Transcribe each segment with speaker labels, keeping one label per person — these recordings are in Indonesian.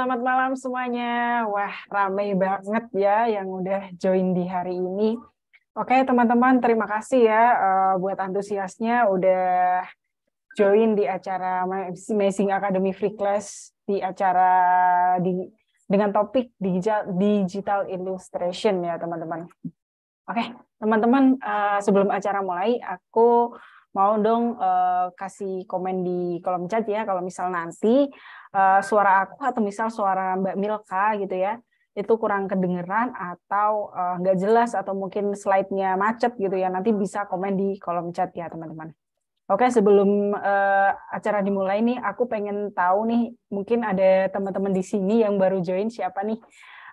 Speaker 1: selamat malam semuanya. Wah, ramai banget ya yang udah join di hari ini. Oke, teman-teman, terima kasih ya uh, buat antusiasnya udah join di acara Amazing Academy Free Class di acara di dengan topik digital, digital illustration ya, teman-teman. Oke, teman-teman, uh, sebelum acara mulai, aku mau dong uh, kasih komen di kolom chat ya kalau misal nanti Eh, suara aku atau misal suara Mbak Milka gitu ya itu kurang kedengeran atau eh, nggak uh, jelas atau mungkin slide-nya macet gitu ya nanti bisa komen di kolom chat ya teman-teman. Oke sebelum uh, acara dimulai nih aku pengen tahu nih mungkin ada teman-teman di sini yang baru join siapa nih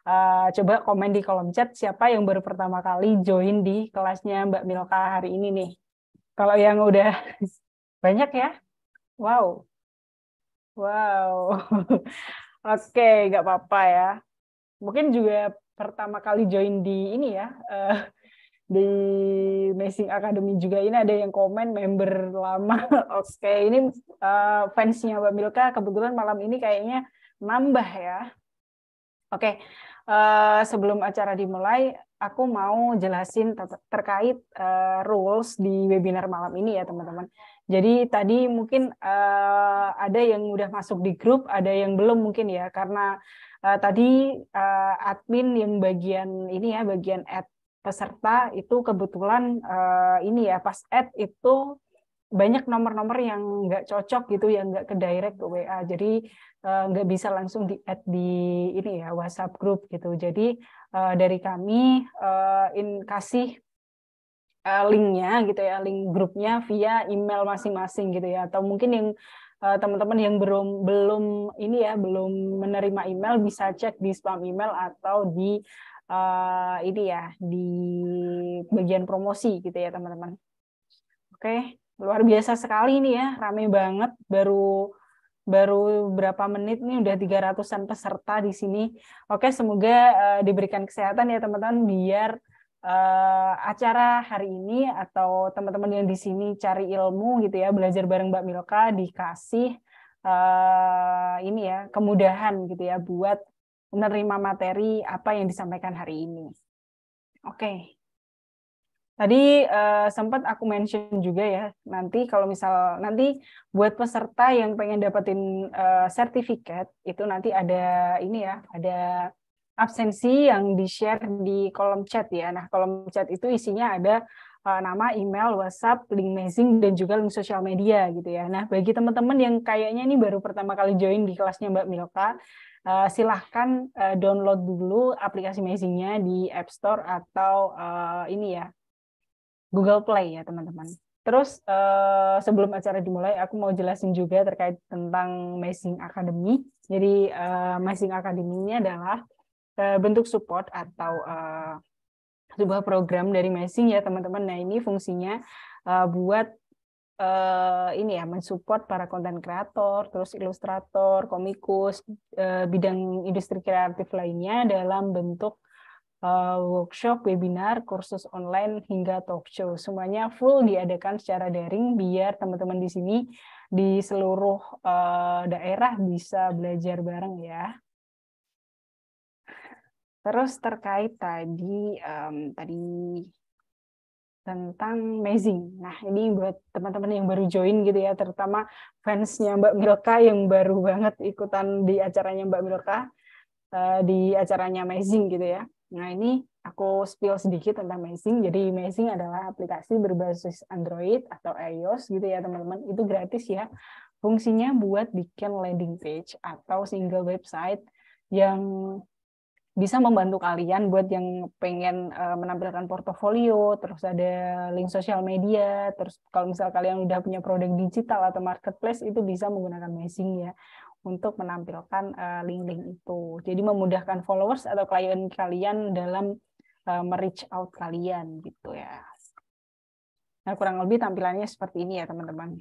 Speaker 1: uh, coba komen di kolom chat siapa yang baru pertama kali join di kelasnya Mbak Milka hari ini nih. Kalau yang udah banyak ya, wow Wow. Oke, okay, nggak apa-apa ya. Mungkin juga pertama kali join di ini ya, uh, di Amazing Academy juga ini ada yang komen member lama. Oke, okay, ini uh, fansnya Mbak Milka kebetulan malam ini kayaknya nambah ya. Oke, okay, uh, eh, sebelum acara dimulai, aku mau jelasin ter terkait uh, rules di webinar malam ini ya teman-teman. Jadi tadi mungkin uh, ada yang udah masuk di grup, ada yang belum mungkin ya, karena uh, tadi uh, admin yang bagian ini ya, bagian add peserta itu kebetulan uh, ini ya pas add itu banyak nomor-nomor yang nggak cocok gitu, yang nggak ke direct ke WA, jadi uh, nggak bisa langsung di add di ini ya WhatsApp grup gitu. Jadi uh, dari kami uh, in kasih Eh, linknya gitu ya, link grupnya via email masing-masing gitu ya, atau mungkin yang eh, teman-teman yang belum belum ini ya belum menerima email bisa cek di spam email atau di uh, ini ya di bagian promosi gitu ya teman-teman. Oke, luar biasa sekali ini ya, rame banget baru baru berapa menit nih udah 300-an peserta di sini. Oke, semoga uh, diberikan kesehatan ya teman-teman biar Eh, acara hari ini atau teman-teman yang di sini cari ilmu gitu ya belajar bareng Mbak Milka dikasih uh, ini ya kemudahan gitu ya buat menerima materi apa yang disampaikan hari ini. Oke. Okay. Tadi uh, sempat aku mention juga ya, nanti kalau misal nanti buat peserta yang pengen dapetin uh, sertifikat itu nanti ada ini ya, ada absensi yang di-share di kolom chat ya. Nah, kolom chat itu isinya ada uh, nama, email, WhatsApp, link messaging, dan juga link sosial media gitu ya. Nah, bagi teman-teman yang kayaknya ini baru pertama kali join di kelasnya Mbak Milka, uh, silahkan uh, download dulu aplikasi messaging-nya di App Store atau uh, ini ya, Google Play ya teman-teman. Terus uh, sebelum acara dimulai, aku mau jelasin juga terkait tentang Messing Academy. Jadi uh, Messing Academy ini adalah Eh, bentuk support atau uh, sebuah program dari Messing ya teman-teman. Nah ini fungsinya uh, buat uh, ini ya mensupport para konten kreator, terus ilustrator, komikus, uh, bidang industri kreatif lainnya dalam bentuk uh, workshop, webinar, kursus online hingga talk show. Semuanya full diadakan secara daring biar teman-teman di sini di seluruh uh, daerah bisa belajar bareng ya. Terus terkait tadi um, tadi tentang amazing. Nah ini buat teman-teman yang baru join gitu ya, terutama fansnya Mbak Milka yang baru banget ikutan di acaranya Mbak Milka uh, di acaranya amazing gitu ya. Nah ini aku spill sedikit tentang Amazing. Jadi Amazing adalah aplikasi berbasis Android atau iOS gitu ya teman-teman. Itu gratis ya. Fungsinya buat bikin landing page atau single website yang bisa membantu kalian buat yang pengen uh, menampilkan portofolio, terus ada link sosial media, terus kalau misal kalian udah punya produk digital atau marketplace itu bisa menggunakan messaging ya untuk menampilkan link eh, link-link itu. Jadi memudahkan followers atau klien kalian dalam uh, eh, merich out kalian gitu ya. Nah, kurang lebih tampilannya seperti ini ya, teman-teman.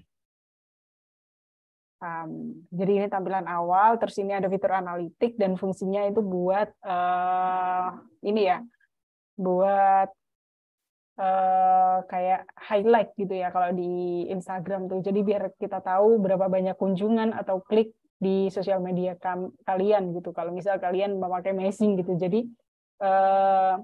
Speaker 1: Um, jadi ini tampilan awal, terus ini ada fitur analitik dan fungsinya itu buat uh, ini ya, buat uh, kayak highlight gitu ya kalau di Instagram tuh. Jadi biar kita tahu berapa banyak kunjungan atau klik di sosial media kalian gitu. Kalau misal kalian memakai messaging gitu, jadi uh,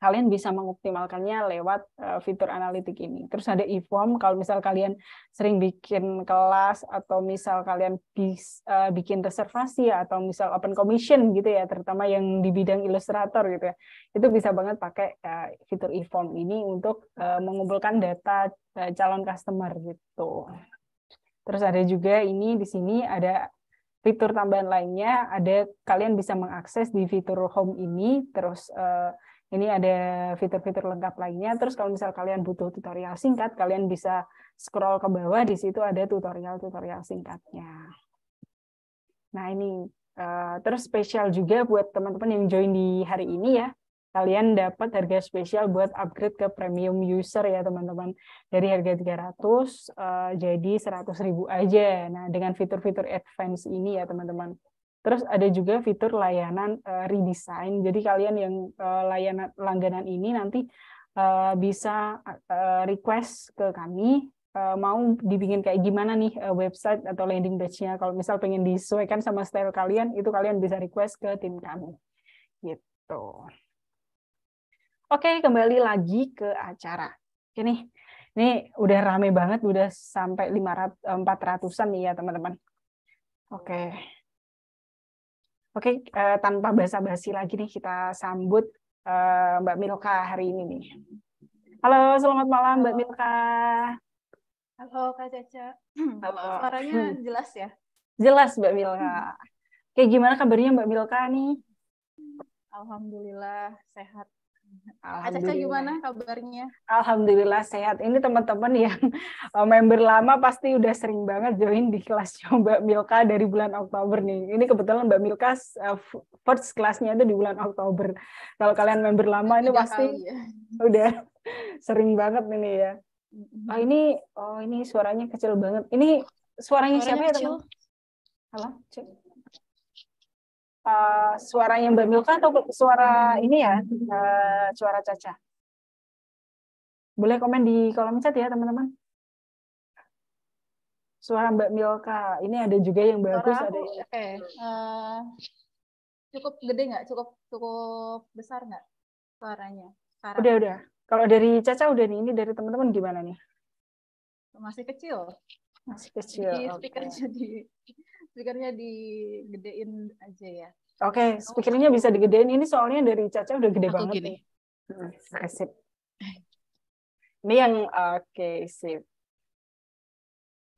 Speaker 1: kalian bisa mengoptimalkannya lewat eh, fitur analitik ini. Terus ada e-form kalau misal kalian sering bikin kelas atau misal kalian eh, bikin reservasi atau misal open commission gitu ya, terutama yang di bidang ilustrator gitu ya. Itu bisa banget pakai eh, fitur e-form ini untuk mengumpulkan data calon customer gitu. Terus ada juga ini di sini ada fitur tambahan lainnya, ada kalian bisa mengakses di fitur home ini terus ini ada fitur-fitur lengkap lainnya. Terus kalau misal kalian butuh tutorial singkat, kalian bisa scroll ke bawah, di situ ada tutorial-tutorial singkatnya. Nah ini, eh, terus spesial juga buat teman-teman yang join di hari ini ya. Kalian dapat harga spesial buat upgrade ke premium user ya teman-teman. Dari harga 300 eh, jadi 100.000 aja. Nah dengan fitur-fitur advance ini ya teman-teman. Terus ada juga fitur layanan uh, redesign. Jadi kalian yang uh, layanan langganan ini nanti uh, bisa uh, request ke kami uh, mau dibikin kayak gimana nih uh, website atau landing page-nya. Kalau misal pengen disesuaikan sama style kalian, itu kalian bisa request ke tim kami.
Speaker 2: Gitu.
Speaker 1: Oke, kembali lagi ke acara. Oke nih. Ini udah rame banget, udah sampai 500 400-an nih ya, teman-teman. Oke. Okay. Oke, uh, tanpa basa-basi lagi nih kita sambut uh, Mbak Milka hari ini nih. Halo, selamat malam Halo. Mbak
Speaker 3: Milka. Halo Kak Caca. Halo. Suaranya jelas ya?
Speaker 1: Jelas Mbak Milka. Oke, gimana kabarnya Mbak Milka nih? Alhamdulillah sehat. Caca gimana kabarnya? Alhamdulillah sehat. Ini teman-teman yang eh, member lama pasti udah sering banget join di kelas Mbak Milka dari bulan Oktober nih. Ini kebetulan Mbak Milka eh, first kelasnya itu di bulan Oktober. Kalau kalian member lama ini Tidak pasti
Speaker 2: kali.
Speaker 1: udah sering banget ini ya. Oh ini oh ini suaranya kecil banget. Ini suaranya, suaranya siapa ya teman? Halo, cek uh, eh, suaranya Mbak Milka atau suara ini ya, uh, suara Caca? Boleh komen di kolom chat ya teman-teman. Suara Mbak Milka, ini ada juga yang bagus. Suara aku, ada yang...
Speaker 3: Okay. Uh, eh, cukup gede nggak? Cukup cukup besar nggak suaranya? Sekarang. Udah udah.
Speaker 1: Kalau dari Caca udah nih, ini dari teman-teman gimana nih?
Speaker 3: Masih kecil.
Speaker 1: Masih kecil. Jadi okay. jadi speakernya digedein aja ya. Oke, okay, speakernya bisa digedein. Ini soalnya dari Caca udah gede Aku banget gini. nih. Hmm, sip. Ini yang oke okay, sip.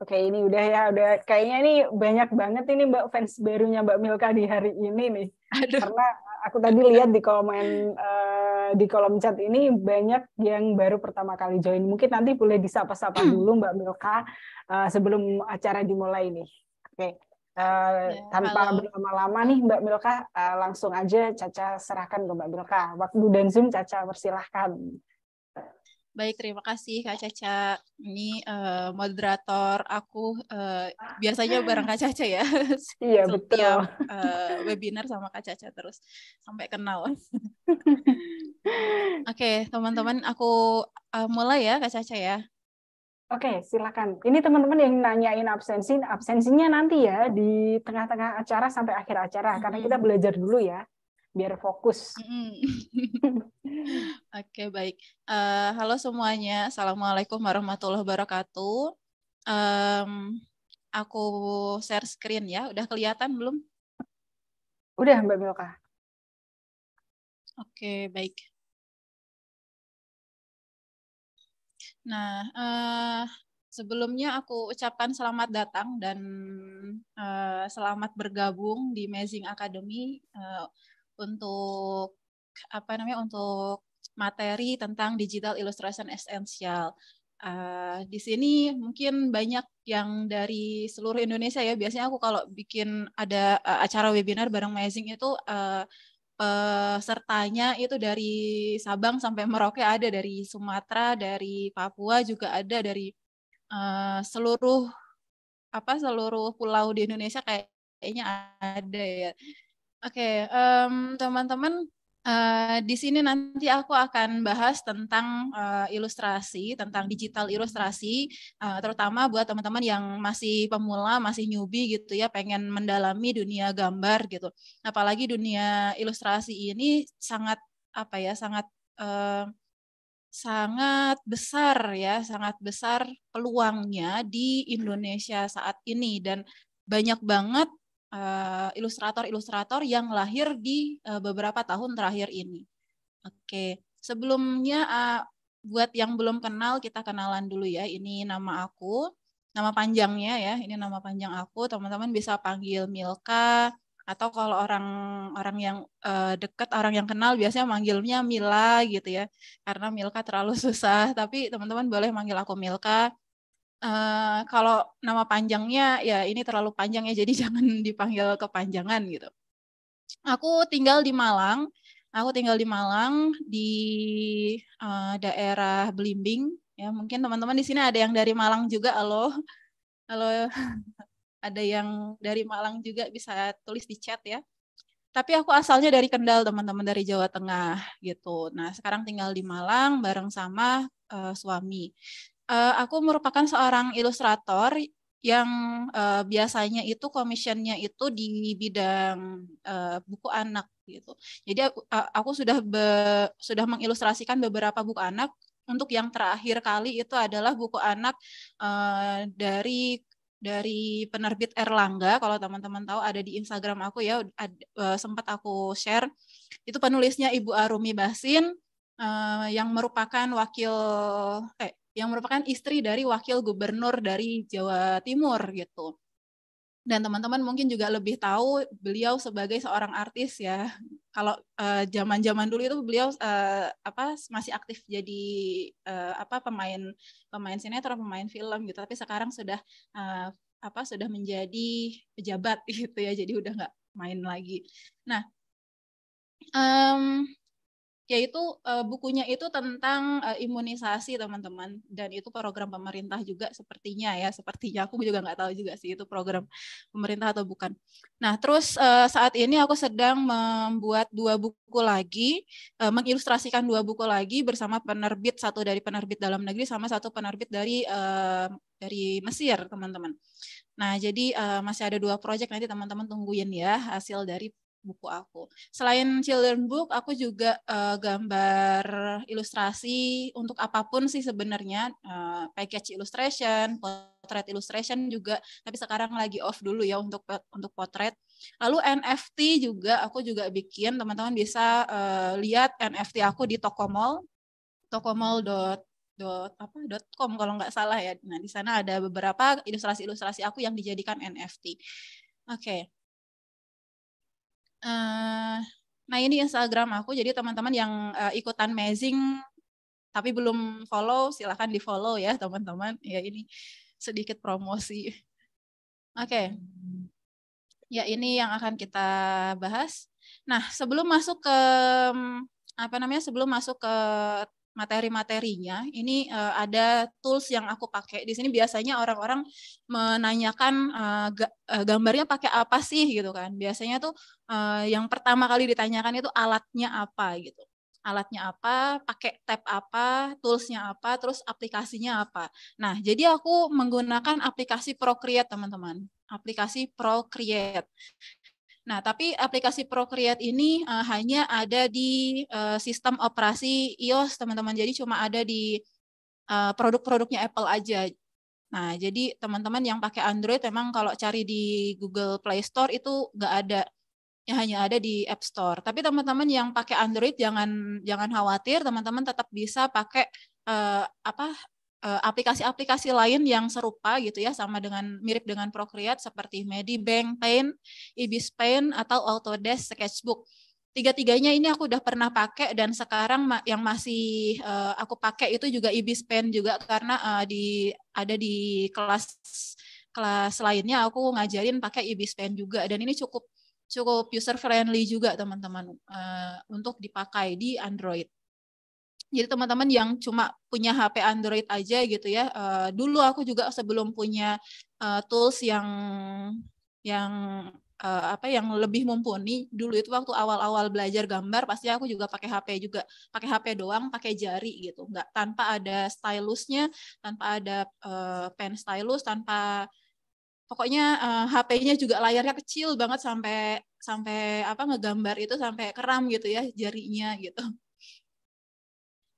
Speaker 1: Oke, okay, ini udah ya, udah kayaknya ini banyak banget ini Mbak fans barunya Mbak Milka di hari ini nih. Aduh. Karena aku tadi lihat di komen uh, di kolom chat ini banyak yang baru pertama kali join. Mungkin nanti boleh disapa-sapa hmm. dulu Mbak Milka uh, sebelum acara dimulai nih. Oke. Okay. Uh, ya, tanpa berlama-lama nih Mbak Milka uh, langsung aja Caca serahkan ke Mbak Milka waktu dan Zoom Caca persilahkan
Speaker 3: Baik, terima kasih Kak Caca. Ini uh, moderator aku uh, biasanya bareng Kak Caca ya.
Speaker 1: Iya, Setiap, betul.
Speaker 3: Uh, webinar sama Kak Caca terus sampai kenal. Oke, okay, teman-teman aku uh, mulai ya Kak Caca
Speaker 1: ya. Oke, silakan. Ini teman-teman yang nanyain absensi, absensinya nanti ya di tengah-tengah acara sampai akhir acara, mm -hmm. karena kita belajar dulu ya, biar fokus.
Speaker 3: Oke, baik. Uh, halo semuanya, assalamualaikum warahmatullahi wabarakatuh. Um, aku share screen
Speaker 2: ya, udah kelihatan belum? Udah, Mbak Milka. Oke, baik. Nah, uh, sebelumnya aku ucapkan selamat datang dan
Speaker 3: uh, selamat bergabung di Amazing Academy uh, untuk apa namanya untuk materi tentang digital illustration essential. Uh, di sini mungkin banyak yang dari seluruh Indonesia ya. Biasanya aku kalau bikin ada uh, acara webinar bareng Amazing itu uh, Eh, sertanya itu dari Sabang sampai Merauke ada dari Sumatera, dari Papua juga ada dari uh, seluruh apa seluruh pulau di Indonesia kayaknya ada ya. Oke, okay, um, teman-teman Eh, di sini nanti aku akan bahas tentang uh, ilustrasi, tentang digital ilustrasi, uh, terutama buat teman-teman yang masih pemula, masih newbie gitu ya, pengen mendalami dunia gambar gitu. Apalagi dunia ilustrasi ini sangat apa ya, sangat uh, sangat besar ya, sangat besar peluangnya di Indonesia saat ini dan banyak banget Eh, ilustrator-ilustrator uh, yang lahir di uh, beberapa tahun terakhir ini. Oke, sebelumnya uh, buat yang belum kenal kita kenalan dulu ya. Ini nama aku, nama panjangnya ya. Ini nama panjang aku. Teman-teman bisa panggil Milka atau kalau orang orang yang uh, dekat orang yang kenal biasanya manggilnya Mila gitu ya karena Milka terlalu susah tapi teman-teman boleh manggil aku Milka Eh, kalau nama panjangnya ya ini terlalu panjang ya jadi jangan dipanggil kepanjangan gitu. Aku tinggal di Malang. Aku tinggal di Malang di uh, daerah Belimbing ya. Mungkin teman-teman di sini ada yang dari Malang juga halo. Halo. ada yang dari Malang juga bisa tulis di chat ya. Tapi aku asalnya dari Kendal, teman-teman dari Jawa Tengah gitu. Nah, sekarang tinggal di Malang bareng sama uh, suami uh, aku merupakan seorang ilustrator yang uh, biasanya itu komisinya itu di bidang uh, buku anak gitu. Jadi aku, aku sudah be, sudah mengilustrasikan beberapa buku anak. Untuk yang terakhir kali itu adalah buku anak uh, dari dari penerbit Erlangga. Kalau teman-teman tahu ada di Instagram aku ya ad, uh, sempat aku share. Itu penulisnya Ibu Arumi Basin uh, yang merupakan wakil eh yang merupakan istri dari wakil gubernur dari Jawa Timur gitu. Dan teman-teman mungkin juga lebih tahu beliau sebagai seorang artis ya. Kalau eh, zaman-zaman uh, dulu itu beliau uh, apa masih aktif jadi uh, apa pemain pemain sinetron, pemain film gitu. Tapi sekarang sudah uh, apa sudah menjadi pejabat gitu ya. Jadi udah nggak main lagi. Nah,
Speaker 2: um,
Speaker 3: yaitu uh, bukunya itu tentang uh, imunisasi teman-teman dan itu program pemerintah juga sepertinya ya sepertinya aku juga nggak tahu juga sih itu program pemerintah atau bukan. Nah terus uh, saat ini aku sedang membuat dua buku lagi uh, mengilustrasikan dua buku lagi bersama penerbit satu dari penerbit dalam negeri sama satu penerbit dari uh, dari Mesir teman-teman. Nah jadi uh, masih ada dua proyek nanti teman-teman tungguin ya hasil dari buku aku. Selain children book, aku juga uh, gambar ilustrasi untuk apapun sih sebenarnya, uh, package illustration, portrait illustration juga, tapi sekarang lagi off dulu ya untuk untuk potret. Lalu NFT juga aku juga bikin, teman-teman bisa uh, lihat NFT aku di toko mall dot apa dot com kalau nggak salah ya. Nah di sana ada beberapa ilustrasi-ilustrasi aku yang dijadikan NFT. Oke, okay uh, nah ini Instagram aku. Jadi teman-teman yang uh, ikutan amazing tapi belum follow, silahkan di follow ya teman-teman. Ya ini sedikit promosi. Oke. Okay. Ya ini yang akan kita bahas. Nah sebelum masuk ke mm, apa namanya sebelum masuk ke materi-materinya. Ini uh, ada tools yang aku pakai. Di sini biasanya orang-orang menanyakan uh, gambarnya pakai apa sih gitu kan. Biasanya tuh uh, yang pertama kali ditanyakan itu alatnya apa gitu. Alatnya apa, pakai tab apa, toolsnya apa, terus aplikasinya apa. Nah, jadi aku menggunakan aplikasi Procreate, teman-teman aplikasi Procreate. Nah, tapi aplikasi Procreate ini uh, hanya ada di uh, sistem operasi iOS, teman-teman. Jadi cuma ada di uh, produk-produknya Apple aja. Nah, jadi teman-teman yang pakai Android memang kalau cari di Google Play Store itu nggak ada, ya hanya ada di App Store. Tapi teman-teman yang pakai Android jangan jangan khawatir, teman-teman tetap bisa pakai uh, apa Eh, aplikasi-aplikasi lain yang serupa gitu ya sama dengan mirip dengan Procreate seperti Medibank Paint, Ibis Paint atau Autodesk Sketchbook. Tiga-tiganya ini aku udah pernah pakai dan sekarang yang masih eh, aku pakai itu juga Ibis Paint juga karena eh, di ada di kelas kelas lainnya aku ngajarin pakai Ibis Paint juga dan ini cukup cukup user friendly juga teman-teman untuk dipakai di Android. Jadi teman-teman yang cuma punya HP Android aja gitu ya. Uh, dulu aku juga sebelum punya uh, tools yang yang uh, apa yang lebih mumpuni dulu itu waktu awal-awal belajar gambar pasti aku juga pakai HP juga pakai HP doang pakai jari gitu nggak tanpa ada stylusnya tanpa ada uh, pen stylus tanpa pokoknya uh, HP-nya juga layarnya kecil banget sampai sampai apa ngegambar itu sampai keram gitu ya jarinya gitu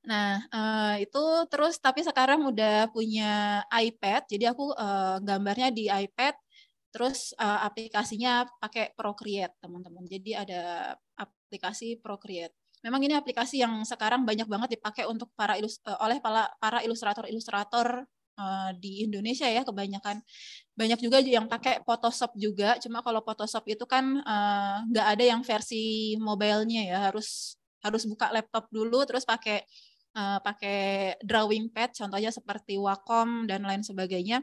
Speaker 3: Nah, uh, itu terus tapi sekarang udah punya iPad, jadi aku uh, gambarnya di iPad, terus uh, aplikasinya pakai Procreate, teman-teman. Jadi ada aplikasi Procreate. Memang ini aplikasi yang sekarang banyak banget dipakai untuk para ilus oleh para para ilustrator-ilustrator uh, di Indonesia ya kebanyakan. Banyak juga yang pakai Photoshop juga, cuma kalau Photoshop itu kan nggak uh, ada yang versi mobile-nya ya, harus harus buka laptop dulu terus pakai uh, pakai drawing pad, contohnya seperti Wacom dan lain sebagainya.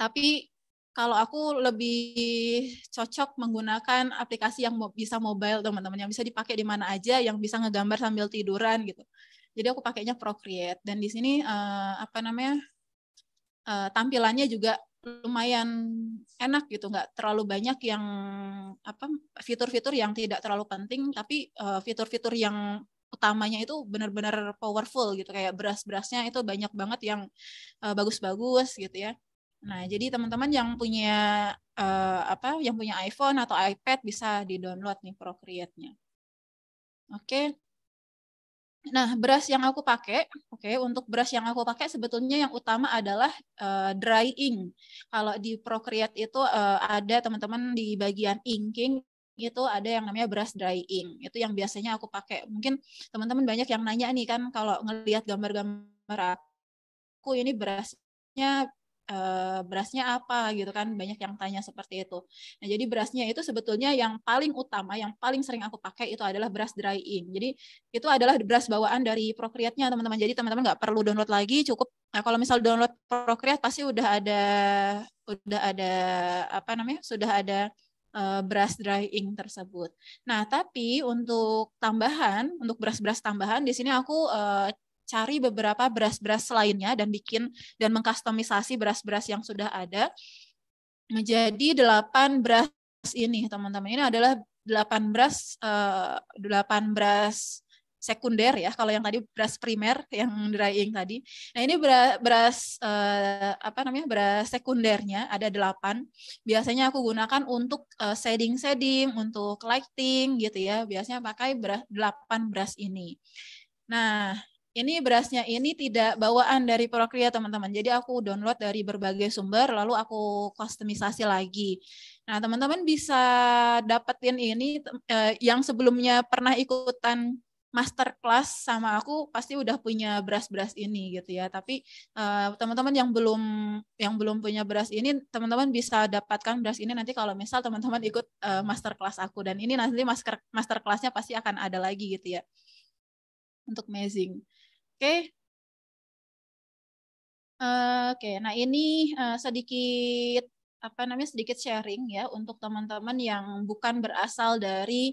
Speaker 3: Tapi kalau aku lebih cocok menggunakan aplikasi yang bisa mobile teman-teman yang bisa dipakai di mana aja yang bisa ngegambar sambil tiduran gitu jadi aku pakainya Procreate dan di sini uh, apa namanya uh, tampilannya juga lumayan enak gitu nggak terlalu banyak yang apa fitur-fitur yang tidak terlalu penting tapi fitur-fitur uh, fitur -fitur yang utamanya itu benar-benar powerful gitu kayak beras-berasnya itu banyak banget yang eh, bagus-bagus uh, gitu ya. Nah, jadi teman-teman yang punya uh, apa yang punya iPhone atau iPad bisa di-download nih Procreate-nya. Oke. Okay. Nah, beras yang aku pakai, oke, okay, untuk beras yang aku pakai sebetulnya yang utama adalah uh, eh, dry ink. Kalau di Procreate itu uh, ada teman-teman di bagian inking itu ada yang namanya brush drying. Itu yang biasanya aku pakai. Mungkin teman-teman banyak yang nanya nih kan kalau ngelihat gambar-gambar aku ini brushnya eh, berasnya apa gitu kan banyak yang tanya seperti itu. Nah jadi berasnya itu sebetulnya yang paling utama, yang paling sering aku pakai itu adalah beras drying. Jadi itu adalah beras bawaan dari Procreate-nya teman-teman. Jadi teman-teman nggak perlu download lagi, cukup nah, kalau misal download Procreate pasti udah ada udah ada apa namanya sudah ada Eh, beras drying tersebut. Nah, tapi untuk tambahan, untuk beras-beras tambahan di sini aku eh, cari beberapa beras-beras lainnya dan bikin dan mengkustomisasi beras-beras yang sudah ada menjadi delapan beras ini, teman-teman. Ini adalah delapan beras uh, beras sekunder ya kalau yang tadi beras primer yang drying tadi nah ini beras, beras eh, apa namanya beras sekundernya ada delapan biasanya aku gunakan untuk eh, shading shading untuk lighting gitu ya biasanya pakai beras delapan beras ini nah ini berasnya ini tidak bawaan dari Procrea teman-teman. Jadi aku download dari berbagai sumber lalu aku customisasi lagi. Nah, teman-teman bisa dapetin ini eh, yang sebelumnya pernah ikutan masterclass sama aku pasti udah punya beras-beras ini gitu ya. Tapi teman eh, teman-teman yang belum yang belum punya beras ini, teman-teman bisa dapatkan beras ini nanti kalau misal teman-teman ikut uh, masterclass aku dan ini nanti master masterclassnya pasti akan ada lagi
Speaker 2: gitu ya. Untuk amazing. Oke. Okay. Uh, eh, Oke, okay. nah ini uh, sedikit apa namanya sedikit sharing
Speaker 3: ya untuk teman-teman yang bukan berasal dari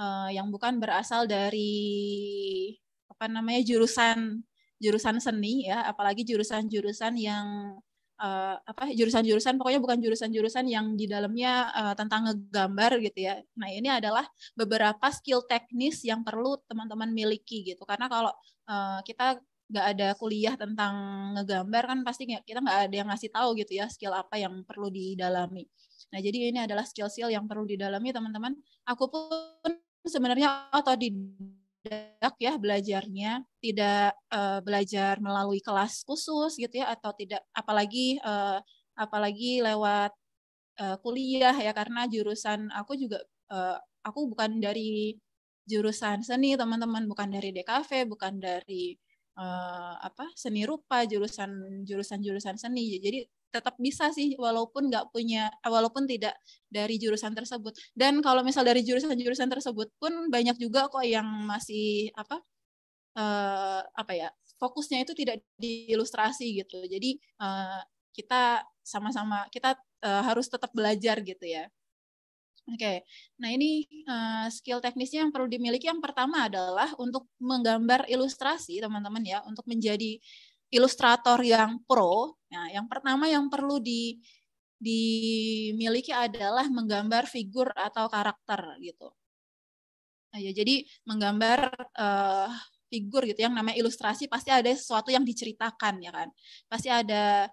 Speaker 3: uh, yang bukan berasal dari apa namanya jurusan jurusan seni ya, apalagi jurusan-jurusan yang uh, apa jurusan-jurusan pokoknya bukan jurusan-jurusan yang di dalamnya uh, tentang ngegambar gitu ya. Nah, ini adalah beberapa skill teknis yang perlu teman-teman miliki gitu. Karena kalau uh, kita nggak ada kuliah tentang ngegambar kan pasti kita nggak ada yang ngasih tahu gitu ya skill apa yang perlu didalami. Nah jadi ini adalah skill-skill yang perlu didalami teman-teman. Aku pun sebenarnya otodidak oh, ya belajarnya tidak uh, belajar melalui kelas khusus gitu ya atau tidak apalagi uh, apalagi lewat uh, kuliah ya karena jurusan aku juga uh, aku bukan dari jurusan seni teman-teman bukan dari DKV bukan dari uh, apa seni rupa jurusan jurusan jurusan seni jadi tetap bisa sih walaupun nggak punya eh, walaupun tidak dari jurusan tersebut dan kalau misal dari jurusan-jurusan tersebut pun banyak juga kok yang masih apa uh, apa ya fokusnya itu tidak diilustrasi gitu jadi uh, kita sama-sama kita uh, harus tetap belajar gitu ya Oke, okay. nah ini uh, skill teknisnya yang perlu dimiliki yang pertama adalah untuk menggambar ilustrasi teman-teman ya, untuk menjadi ilustrator yang pro, ya, yang pertama yang perlu di dimiliki adalah menggambar figur atau karakter gitu. Nah, ya, jadi menggambar uh, figur gitu, yang namanya ilustrasi pasti ada sesuatu yang diceritakan ya kan, pasti ada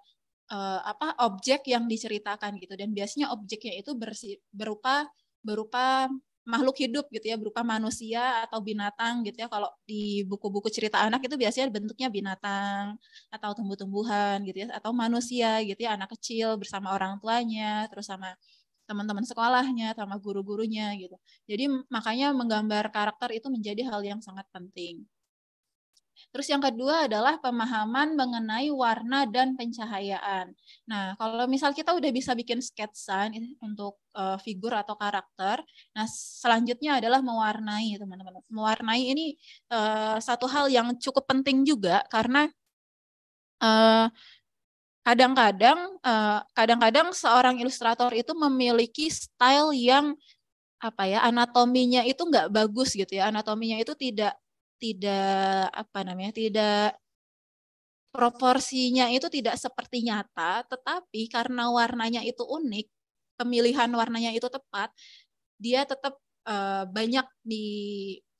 Speaker 3: uh, apa objek yang diceritakan gitu, dan biasanya objeknya itu bersi, berupa berupa makhluk hidup gitu ya berupa manusia atau binatang gitu ya kalau di buku-buku cerita anak itu biasanya bentuknya binatang atau tumbuh-tumbuhan gitu ya atau manusia gitu ya anak kecil bersama orang tuanya terus sama teman-teman sekolahnya sama guru-gurunya gitu jadi makanya menggambar karakter itu menjadi hal yang sangat penting Terus yang kedua adalah pemahaman mengenai warna dan pencahayaan. Nah, kalau misal kita udah bisa bikin sketsa untuk uh, figur atau karakter, nah selanjutnya adalah mewarnai, teman-teman. Mewarnai ini uh, satu hal yang cukup penting juga karena uh, kadang-kadang kadang-kadang seorang ilustrator itu memiliki style yang apa ya anatominya itu nggak bagus gitu ya anatominya itu tidak tidak apa namanya tidak proporsinya itu tidak seperti nyata, tetapi karena warnanya itu unik, pemilihan warnanya itu tepat, dia tetap uh, eh, banyak di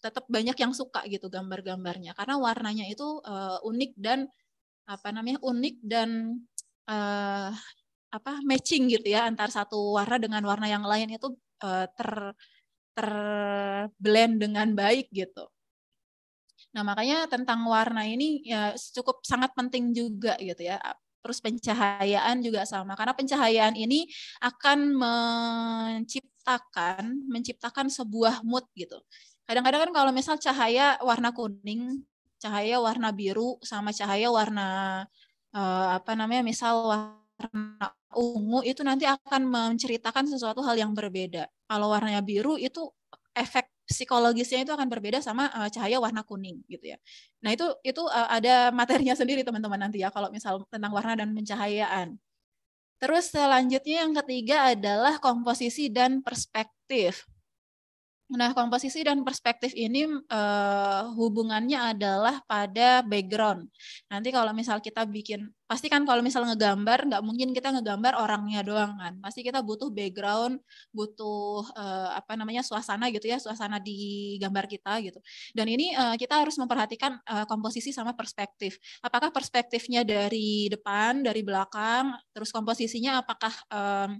Speaker 3: tetap banyak yang suka gitu gambar-gambarnya karena warnanya itu uh, unik dan apa namanya unik dan uh, apa matching gitu ya antar satu warna dengan warna yang lain itu uh, ter terblend dengan baik gitu. Nah, makanya tentang warna ini ya cukup sangat penting juga gitu ya. Terus pencahayaan juga sama karena pencahayaan ini akan menciptakan menciptakan sebuah mood gitu. Kadang-kadang kan kalau misal cahaya warna kuning, cahaya warna biru sama cahaya warna eh, apa namanya misal warna ungu itu nanti akan menceritakan sesuatu hal yang berbeda. Kalau warnanya biru itu efek psikologisnya itu akan berbeda sama uh, cahaya warna kuning gitu ya. Nah, itu itu uh, ada materinya sendiri teman-teman nanti ya kalau misal tentang warna dan pencahayaan. Terus selanjutnya yang ketiga adalah komposisi dan perspektif. Nah, komposisi dan perspektif ini uh, hubungannya adalah pada background. Nanti kalau misal kita bikin, pasti kan kalau misal ngegambar, nggak mungkin kita ngegambar orangnya doang kan. Pasti kita butuh background, butuh uh, apa namanya suasana gitu ya, suasana di gambar kita gitu. Dan ini uh, kita harus memperhatikan uh, komposisi sama perspektif. Apakah perspektifnya dari depan, dari belakang, terus komposisinya apakah um,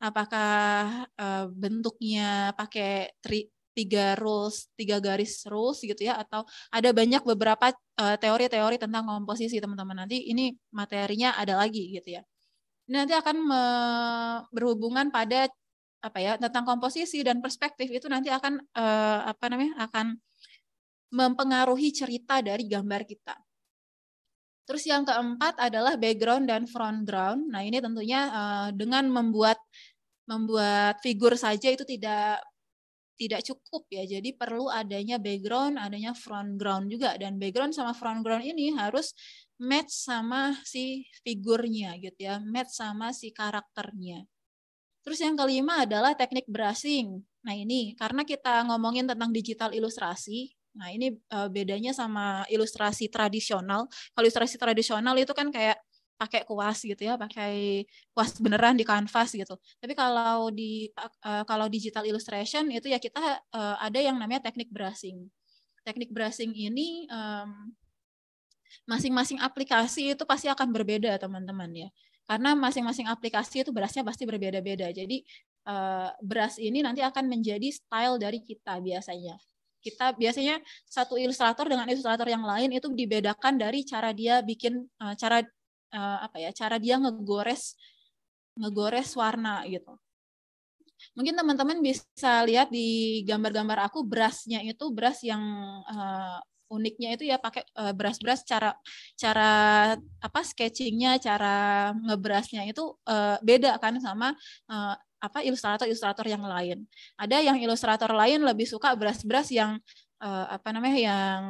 Speaker 3: apakah uh, bentuknya pakai tri, tiga rules, tiga garis rules gitu ya, atau ada banyak beberapa eh, teori-teori uh, tentang komposisi teman-teman. Nanti ini materinya ada lagi gitu ya. Ini nanti akan berhubungan pada apa ya tentang komposisi dan perspektif itu nanti akan uh, apa namanya akan mempengaruhi cerita dari gambar kita. Terus yang keempat adalah background dan front ground. Nah ini tentunya uh, dengan membuat membuat figur saja itu tidak tidak cukup ya. Jadi perlu adanya background, adanya front ground juga dan background sama front ground ini harus match sama si figurnya gitu ya, match sama si karakternya. Terus yang kelima adalah teknik brushing. Nah, ini karena kita ngomongin tentang digital ilustrasi, nah ini eh, bedanya sama ilustrasi tradisional. Kalau ilustrasi tradisional itu kan kayak pakai kuas gitu ya, pakai kuas beneran di kanvas gitu. Tapi kalau di uh, kalau digital illustration itu ya kita uh, ada yang namanya teknik brushing. Teknik brushing ini um, masing-masing aplikasi itu pasti akan berbeda teman-teman ya. Karena masing-masing aplikasi itu berasnya pasti berbeda-beda. Jadi uh, eh, beras ini nanti akan menjadi style dari kita biasanya kita biasanya satu ilustrator dengan ilustrator yang lain itu dibedakan dari cara dia bikin cara uh, apa ya cara dia ngegores ngegores warna gitu mungkin teman-teman bisa lihat di gambar-gambar aku berasnya itu beras yang uh, uniknya itu ya pakai beras eh, beras-beras cara cara apa sketchingnya cara ngeberasnya itu uh, beda kan sama uh, apa ilustrator-ilustrator yang lain. Ada yang ilustrator lain lebih suka beras-beras yang uh, apa namanya yang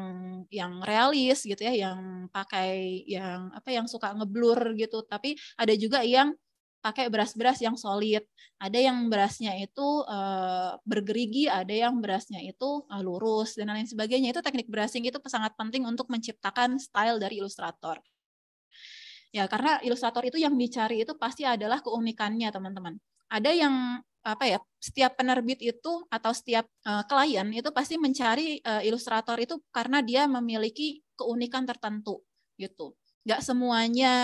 Speaker 3: yang realis gitu ya, yang pakai yang apa yang suka ngeblur gitu, tapi ada juga yang pakai beras-beras yang solid. Ada yang berasnya itu uh, bergerigi, ada yang berasnya itu uh, lurus dan lain sebagainya. Itu teknik brushing itu sangat penting untuk menciptakan style dari ilustrator. Ya, karena ilustrator itu yang dicari itu pasti adalah keunikannya, teman-teman. Ada yang apa ya setiap penerbit itu atau setiap uh, klien itu pasti mencari uh, ilustrator itu karena dia memiliki keunikan tertentu gitu. nggak semuanya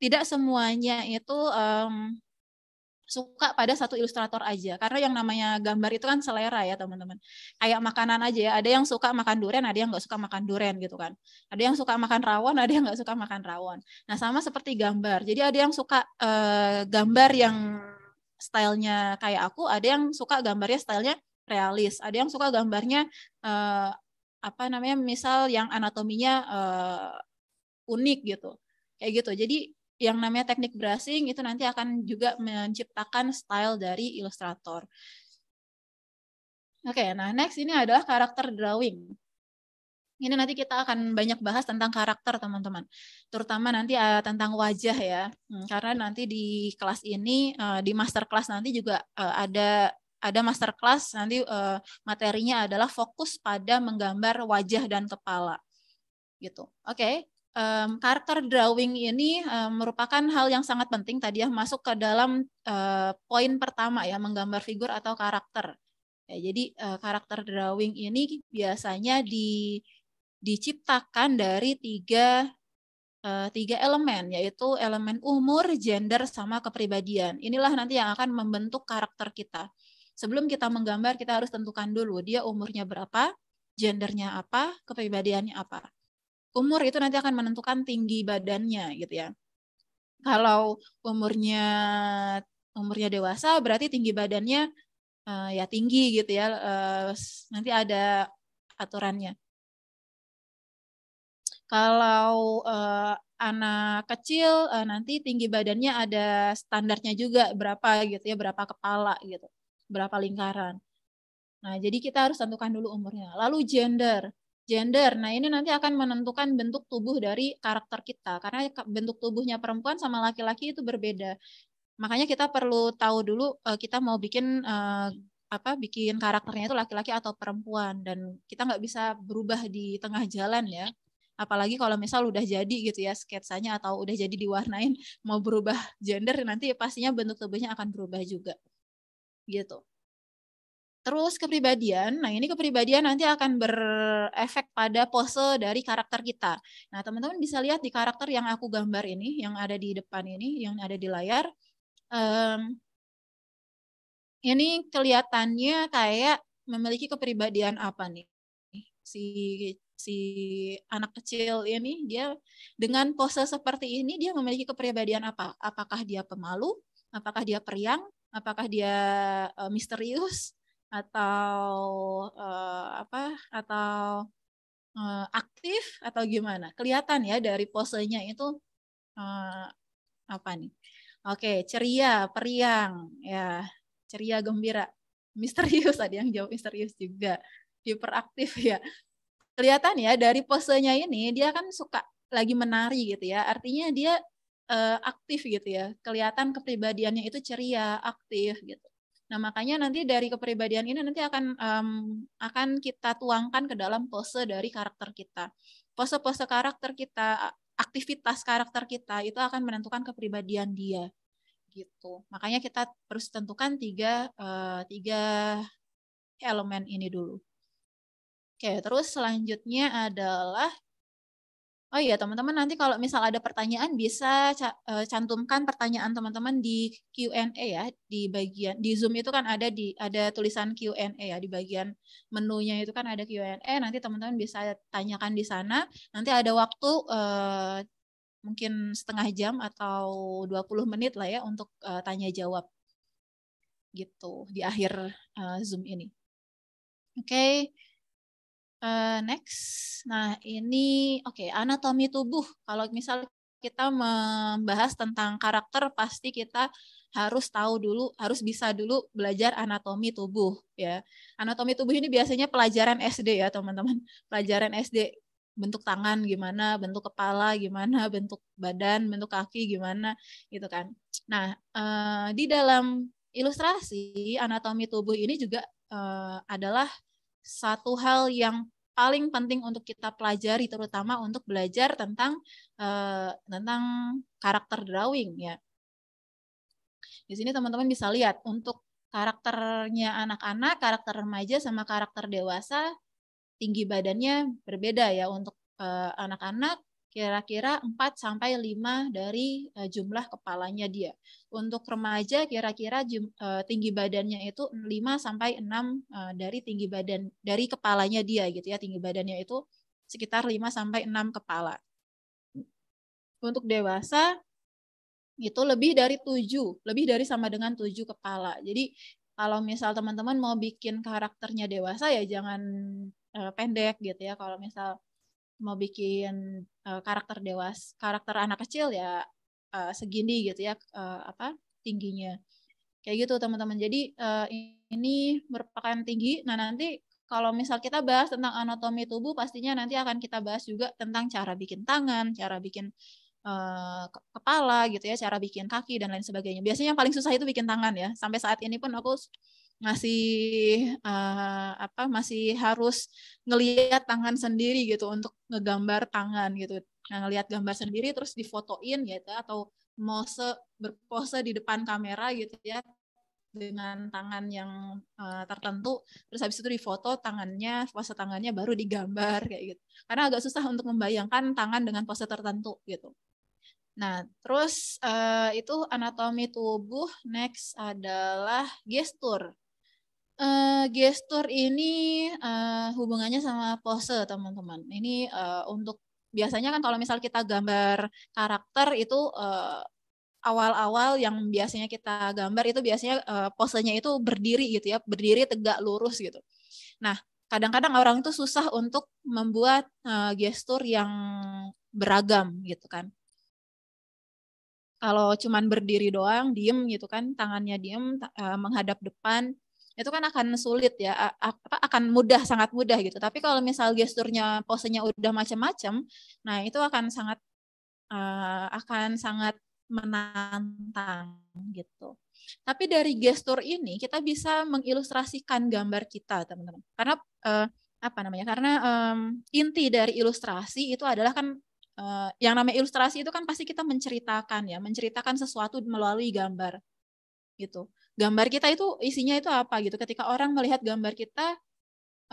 Speaker 3: tidak semuanya itu um, suka pada satu ilustrator aja karena yang namanya gambar itu kan selera ya teman-teman kayak makanan aja ya ada yang suka makan durian ada yang nggak suka makan durian gitu kan ada yang suka makan rawon ada yang nggak suka makan rawon nah sama seperti gambar jadi ada yang suka uh, gambar yang stylenya kayak aku, ada yang suka gambarnya stylenya realis, ada yang suka gambarnya uh, apa namanya misal yang anatominya uh, unik gitu, kayak gitu. Jadi yang namanya teknik brushing itu nanti akan juga menciptakan style dari ilustrator. Oke, okay, nah next ini adalah karakter drawing. Ini nanti kita akan banyak bahas tentang karakter teman-teman, terutama nanti uh, tentang wajah ya, hmm, karena nanti di kelas ini uh, di master kelas nanti juga uh, ada ada master kelas nanti uh, materinya adalah fokus pada menggambar wajah dan kepala gitu. Oke, okay. um, karakter drawing ini um, merupakan hal yang sangat penting tadi ya masuk ke dalam uh, poin pertama ya menggambar figur atau karakter. Ya, jadi uh, karakter drawing ini biasanya di diciptakan dari tiga eh, tiga elemen yaitu elemen umur, gender, sama kepribadian. Inilah nanti yang akan membentuk karakter kita. Sebelum kita menggambar, kita harus tentukan dulu dia umurnya berapa, gendernya apa, kepribadiannya apa. Umur itu nanti akan menentukan tinggi badannya gitu ya. Kalau umurnya umurnya dewasa berarti tinggi badannya eh, ya tinggi gitu ya. Eh, nanti ada aturannya. Kalau uh, anak kecil uh, nanti tinggi badannya ada standarnya juga berapa gitu ya, berapa kepala gitu, berapa lingkaran. Nah, jadi kita harus tentukan dulu umurnya. Lalu gender. Gender, nah ini nanti akan menentukan bentuk tubuh dari karakter kita. Karena bentuk tubuhnya perempuan sama laki-laki itu berbeda. Makanya kita perlu tahu dulu uh, kita mau bikin uh, apa bikin karakternya itu laki-laki atau perempuan dan kita nggak bisa berubah di tengah jalan ya apalagi kalau misal udah jadi gitu ya sketsanya atau udah jadi diwarnain mau berubah gender nanti pastinya bentuk tubuhnya akan berubah juga gitu terus kepribadian nah ini kepribadian nanti akan berefek pada pose dari karakter kita nah teman-teman bisa lihat di karakter yang aku gambar ini yang ada di depan ini yang ada di layar um, ini kelihatannya kayak memiliki kepribadian apa nih si si anak kecil ini dia dengan pose seperti ini dia memiliki kepribadian apa? Apakah dia pemalu? Apakah dia periang? Apakah dia uh, misterius atau uh, apa? Atau uh, aktif atau gimana? Kelihatan ya dari posenya itu uh, apa nih? Oke, ceria, periang, ya ceria, gembira, misterius ada yang jawab misterius juga, hiperaktif ya kelihatan ya dari posenya ini dia kan suka lagi menari gitu ya. Artinya dia uh, aktif gitu ya. Kelihatan kepribadiannya itu ceria, aktif gitu. Nah, makanya nanti dari kepribadian ini nanti akan um, akan kita tuangkan ke dalam pose dari karakter kita. Pose-pose karakter kita, aktivitas karakter kita itu akan menentukan kepribadian dia gitu. Makanya kita harus tentukan tiga uh, tiga elemen ini dulu. Oke, terus selanjutnya adalah Oh iya, teman-teman nanti kalau misal ada pertanyaan bisa eh, cantumkan pertanyaan teman-teman di Q&A ya, di bagian di Zoom itu kan ada di ada tulisan Q&A ya di bagian menunya itu kan ada Q&A, nanti teman-teman bisa tanyakan di sana. Nanti ada waktu eh, mungkin setengah jam atau 20 menit lah ya untuk eh, tanya jawab. Gitu di akhir eh, Zoom ini. Oke. Okay. Uh, next, nah ini oke okay, anatomi tubuh. Kalau misal kita membahas tentang karakter, pasti kita harus tahu dulu, harus bisa dulu belajar anatomi tubuh ya. Anatomi tubuh ini biasanya pelajaran SD ya teman-teman, pelajaran SD bentuk tangan gimana, bentuk kepala gimana, bentuk badan, bentuk kaki gimana gitu kan. Nah uh, di dalam ilustrasi anatomi tubuh ini juga uh, adalah satu hal yang paling penting untuk kita pelajari terutama untuk belajar tentang uh, tentang karakter drawing ya. Di sini teman-teman bisa lihat untuk karakternya anak-anak, karakter remaja sama karakter dewasa tinggi badannya berbeda ya untuk eh, anak-anak uh, anak -anak, kira-kira 4 sampai 5 dari eh, jumlah kepalanya dia. Untuk remaja kira-kira eh, tinggi badannya itu 5 sampai 6 eh, dari tinggi badan dari kepalanya dia gitu ya. Tinggi badannya itu sekitar 5 sampai 6 kepala. Untuk dewasa itu lebih dari 7, lebih dari sama dengan 7 kepala. Jadi kalau misal teman-teman mau bikin karakternya dewasa ya jangan pendek gitu ya. Kalau misal mau bikin Eh, karakter dewas karakter anak kecil ya uh, segini gitu ya uh, apa tingginya kayak gitu teman-teman jadi uh, ini merupakan tinggi nah nanti kalau misal kita bahas tentang anatomi tubuh pastinya nanti akan kita bahas juga tentang cara bikin tangan cara bikin uh, kepala gitu ya cara bikin kaki dan lain sebagainya biasanya yang paling susah itu bikin tangan ya sampai saat ini pun aku masih uh, apa masih harus ngelihat tangan sendiri gitu untuk ngegambar tangan gitu nah, ngelihat gambar sendiri terus difotoin gitu atau mose berpose di depan kamera gitu ya dengan tangan yang uh, tertentu terus habis itu difoto tangannya pose tangannya baru digambar kayak gitu karena agak susah untuk membayangkan tangan dengan pose tertentu gitu nah terus uh, itu anatomi tubuh next adalah gestur uh, gestur ini uh, hubungannya sama pose teman-teman. Ini uh, untuk biasanya kan kalau misal kita gambar karakter itu awal awal-awal yang biasanya kita gambar itu biasanya uh, posenya itu berdiri gitu ya, berdiri tegak lurus gitu. Nah, kadang-kadang orang itu susah untuk membuat uh, gestur yang beragam gitu kan. Kalau cuman berdiri doang, diem gitu kan, tangannya diem, menghadap depan, itu kan akan sulit ya apa akan mudah sangat mudah gitu tapi kalau misal gesturnya posenya udah macam-macam nah itu akan sangat uh, akan sangat menantang gitu tapi dari gestur ini kita bisa mengilustrasikan gambar kita teman-teman karena uh, apa namanya karena um, inti dari ilustrasi itu adalah kan uh, yang namanya ilustrasi itu kan pasti kita menceritakan ya menceritakan sesuatu melalui gambar gitu gambar kita itu isinya itu apa gitu. Ketika orang melihat gambar kita,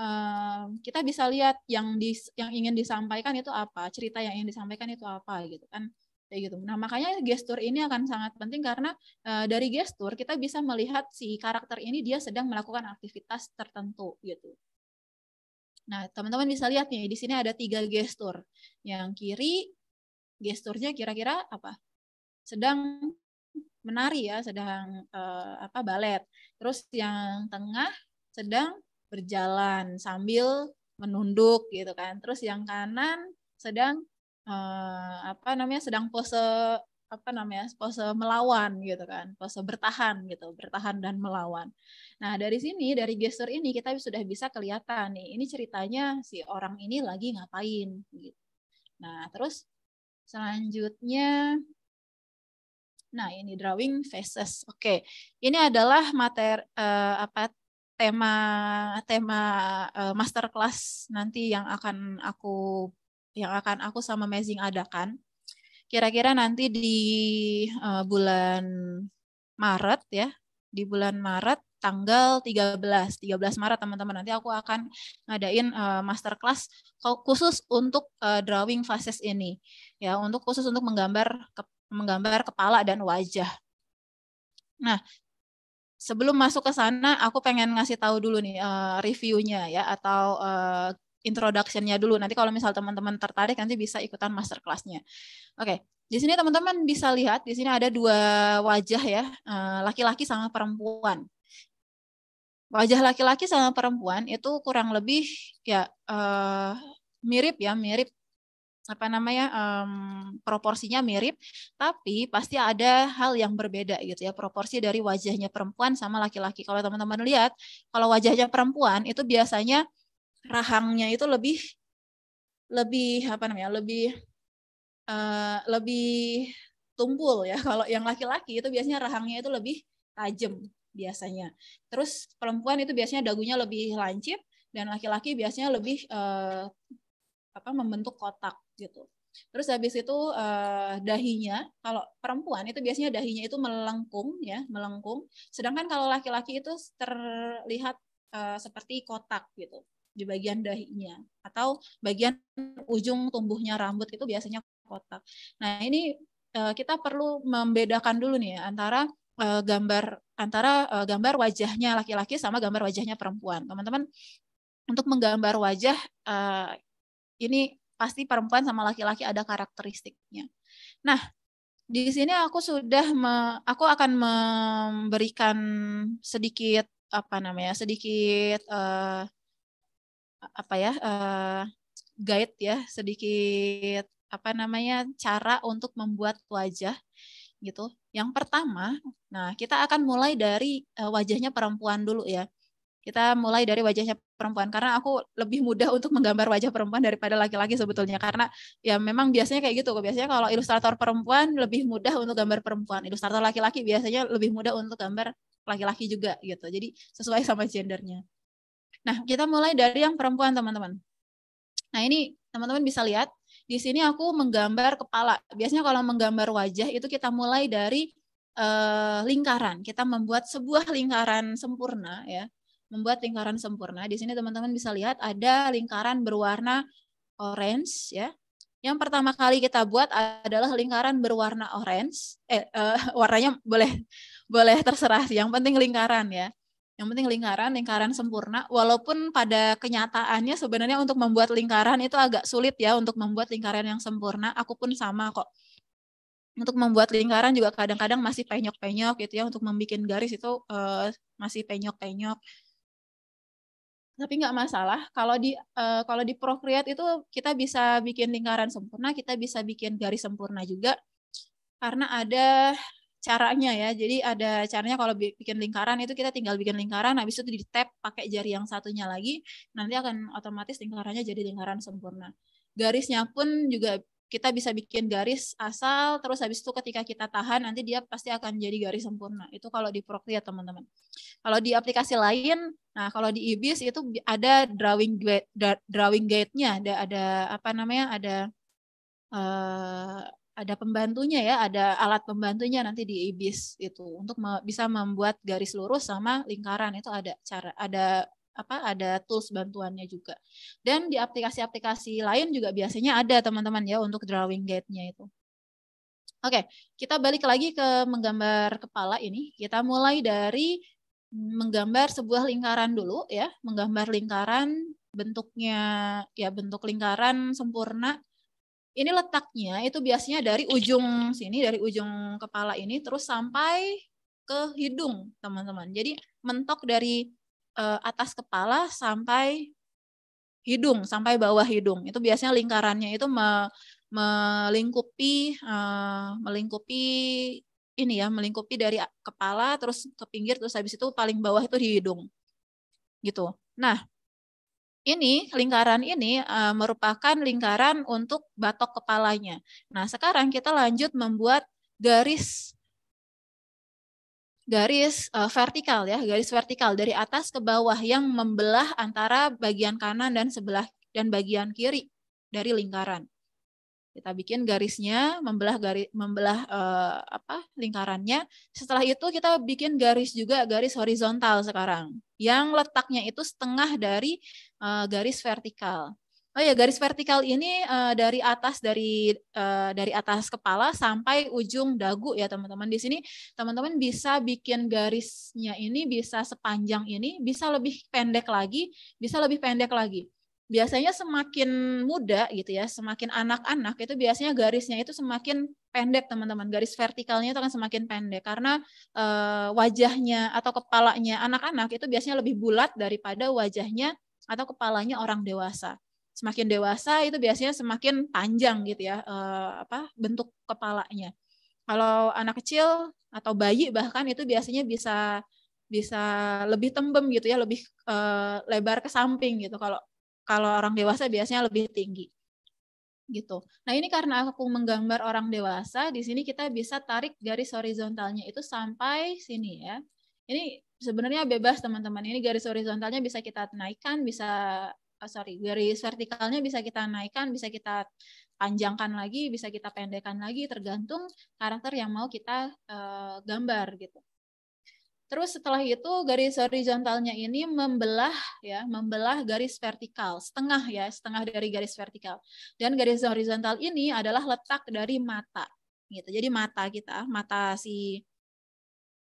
Speaker 3: eh, kita bisa lihat yang di, yang ingin disampaikan itu apa, cerita yang ingin disampaikan itu apa gitu kan kayak gitu. Nah makanya gestur ini akan sangat penting karena eh, dari gestur kita bisa melihat si karakter ini dia sedang melakukan aktivitas tertentu gitu. Nah teman-teman bisa lihat nih di sini ada tiga gestur. Yang kiri gesturnya kira-kira apa? Sedang menari ya, sedang uh, apa balet. Terus yang tengah sedang berjalan sambil menunduk gitu kan. Terus yang kanan sedang uh, apa namanya sedang pose apa namanya pose melawan gitu kan pose bertahan gitu bertahan dan melawan nah dari sini dari gestur ini kita sudah bisa kelihatan nih ini ceritanya si orang ini lagi ngapain gitu nah terus selanjutnya Nah, ini drawing faces. Oke. Okay. Ini adalah materi uh, eh, apa tema tema uh, eh, master nanti yang akan aku yang akan aku sama Amazing adakan. Kira-kira nanti di uh, bulan Maret ya, di bulan Maret tanggal 13 13 Maret teman-teman nanti aku akan ngadain uh, masterclass khusus untuk uh, drawing faces ini ya untuk khusus untuk menggambar menggambar kepala dan wajah. Nah, sebelum masuk ke sana, aku pengen ngasih tahu dulu nih uh, reviewnya ya atau uh, introductionnya dulu. Nanti kalau misal teman-teman tertarik, nanti bisa ikutan masterclassnya. Oke, okay. di sini teman-teman bisa lihat di sini ada dua wajah ya, eh, laki-laki uh, sama perempuan. Wajah laki-laki sama perempuan itu kurang lebih ya uh, mirip ya mirip apa namanya um, proporsinya mirip tapi pasti ada hal yang berbeda gitu ya proporsi dari wajahnya perempuan sama laki-laki kalau teman-teman lihat kalau wajahnya perempuan itu biasanya rahangnya itu lebih lebih apa namanya lebih uh, lebih tumpul ya kalau yang laki-laki itu biasanya rahangnya itu lebih tajam biasanya terus perempuan itu biasanya dagunya lebih lancip dan laki-laki biasanya lebih uh, apa membentuk kotak gitu. Terus habis itu eh, dahinya kalau perempuan itu biasanya dahinya itu melengkung ya, melengkung. Sedangkan kalau laki-laki itu terlihat eh, seperti kotak gitu di bagian dahinya atau bagian ujung tumbuhnya rambut itu biasanya kotak. Nah, ini eh, kita perlu membedakan dulu nih ya, antara eh, gambar antara eh, gambar wajahnya laki-laki sama gambar wajahnya perempuan. Teman-teman untuk menggambar wajah eh, ini pasti perempuan sama laki-laki ada karakteristiknya. Nah, di sini aku sudah me, aku akan memberikan sedikit apa namanya sedikit uh, apa ya uh, guide ya sedikit apa namanya cara untuk membuat wajah gitu yang pertama nah kita akan mulai dari uh, wajahnya perempuan dulu ya kita mulai dari wajahnya perempuan karena aku lebih mudah untuk menggambar wajah perempuan daripada laki-laki sebetulnya karena ya memang biasanya kayak gitu biasanya kalau ilustrator perempuan lebih mudah untuk gambar perempuan ilustrator laki-laki biasanya lebih mudah untuk gambar laki-laki juga gitu jadi sesuai sama gendernya nah kita mulai dari yang perempuan teman-teman nah ini teman-teman bisa lihat di sini aku menggambar kepala biasanya kalau menggambar wajah itu kita mulai dari eh, lingkaran kita membuat sebuah lingkaran sempurna ya membuat lingkaran sempurna. Di sini teman-teman bisa lihat ada lingkaran berwarna orange ya. Yang pertama kali kita buat adalah lingkaran berwarna orange. Eh, uh, warnanya boleh boleh terserah sih. Yang penting lingkaran ya. Yang penting lingkaran, lingkaran sempurna. Walaupun pada kenyataannya sebenarnya untuk membuat lingkaran itu agak sulit ya untuk membuat lingkaran yang sempurna. Aku pun sama kok. Untuk membuat lingkaran juga kadang-kadang masih penyok-penyok gitu ya. Untuk membuat garis itu uh, masih penyok-penyok tapi nggak masalah kalau di uh, kalau di Procreate itu kita bisa bikin lingkaran sempurna kita bisa bikin garis sempurna juga karena ada caranya ya jadi ada caranya kalau bikin lingkaran itu kita tinggal bikin lingkaran habis itu di tap pakai jari yang satunya lagi nanti akan otomatis lingkarannya jadi lingkaran sempurna garisnya pun juga kita bisa bikin garis asal terus habis itu ketika kita tahan nanti dia pasti akan jadi garis sempurna itu kalau di Procreate ya, teman-teman kalau di aplikasi lain nah kalau di Ibis itu ada drawing guide drawing guide-nya ada ada apa namanya ada uh, ada pembantunya ya ada alat pembantunya nanti di Ibis itu untuk bisa membuat garis lurus sama lingkaran itu ada cara ada apa ada tools bantuannya juga. Dan di aplikasi-aplikasi lain juga biasanya ada teman-teman ya untuk drawing guide-nya itu. Oke, kita balik lagi ke menggambar kepala ini. Kita mulai dari menggambar sebuah lingkaran dulu ya, menggambar lingkaran bentuknya ya bentuk lingkaran sempurna. Ini letaknya itu biasanya dari ujung sini, dari ujung kepala ini terus sampai ke hidung, teman-teman. Jadi mentok dari Eh, atas kepala sampai hidung sampai bawah hidung itu biasanya lingkarannya itu me, melingkupi eh, melingkupi ini ya melingkupi dari kepala terus ke pinggir terus habis itu paling bawah itu di hidung gitu nah ini lingkaran ini uh, merupakan lingkaran untuk batok kepalanya nah sekarang kita lanjut membuat garis garis uh, vertikal ya, garis vertikal dari atas ke bawah yang membelah antara bagian kanan dan sebelah dan bagian kiri dari lingkaran. Kita bikin garisnya, membelah garis membelah uh, apa? lingkarannya. Setelah itu kita bikin garis juga garis horizontal sekarang yang letaknya itu setengah dari uh, garis vertikal. Oh ya, garis vertikal ini uh, dari atas dari uh, dari atas kepala sampai ujung dagu ya, teman-teman. Di sini teman-teman bisa bikin garisnya ini bisa sepanjang ini, bisa lebih pendek lagi, bisa lebih pendek lagi. Biasanya semakin muda gitu ya, semakin anak-anak itu biasanya garisnya itu semakin pendek, teman-teman. Garis vertikalnya itu akan semakin pendek karena uh, wajahnya atau kepalanya anak-anak itu biasanya lebih bulat daripada wajahnya atau kepalanya orang dewasa semakin dewasa itu biasanya semakin panjang gitu ya uh, apa bentuk kepalanya. Kalau anak kecil atau bayi bahkan itu biasanya bisa bisa lebih tembem gitu ya, lebih uh, lebar ke samping gitu. Kalau kalau orang dewasa biasanya lebih tinggi gitu. Nah ini karena aku menggambar orang dewasa, di sini kita bisa tarik garis horizontalnya itu sampai sini ya. Ini sebenarnya bebas teman-teman. Ini garis horizontalnya bisa kita naikkan, bisa Ah, sorry garis vertikalnya bisa kita naikkan bisa kita panjangkan lagi bisa kita pendekkan lagi tergantung karakter yang mau kita uh, gambar gitu Terus setelah itu garis horizontalnya ini membelah ya, membelah garis vertikal, setengah ya, setengah dari garis vertikal. Dan garis horizontal ini adalah letak dari mata gitu. Jadi mata kita, mata si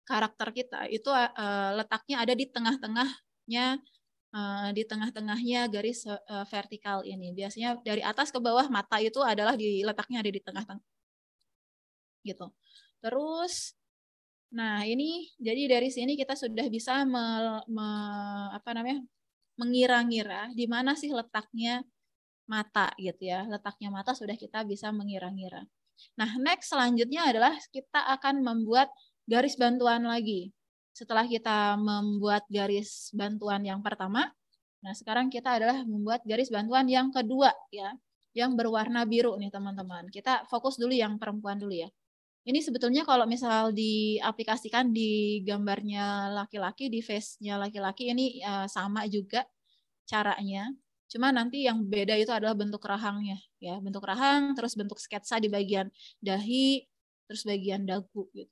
Speaker 3: karakter kita itu uh, letaknya ada di tengah-tengahnya Eh, di tengah-tengahnya garis eh, vertikal ini. Biasanya dari atas ke bawah mata itu adalah di letaknya ada di tengah-tengah. Gitu. Terus nah ini jadi dari sini kita sudah bisa me, me, apa namanya? mengira-ngira di mana sih letaknya mata gitu ya. Letaknya mata sudah kita bisa mengira-ngira. Nah, next selanjutnya adalah kita akan membuat garis bantuan lagi setelah kita membuat garis bantuan yang pertama, nah sekarang kita adalah membuat garis bantuan yang kedua ya, yang berwarna biru nih teman-teman. Kita fokus dulu yang perempuan dulu ya. Ini sebetulnya kalau misal diaplikasikan di gambarnya laki-laki, di face-nya laki-laki ini eh, sama juga caranya. Cuma nanti yang beda itu adalah bentuk rahangnya ya, bentuk rahang, terus bentuk sketsa di bagian dahi, terus bagian dagu gitu.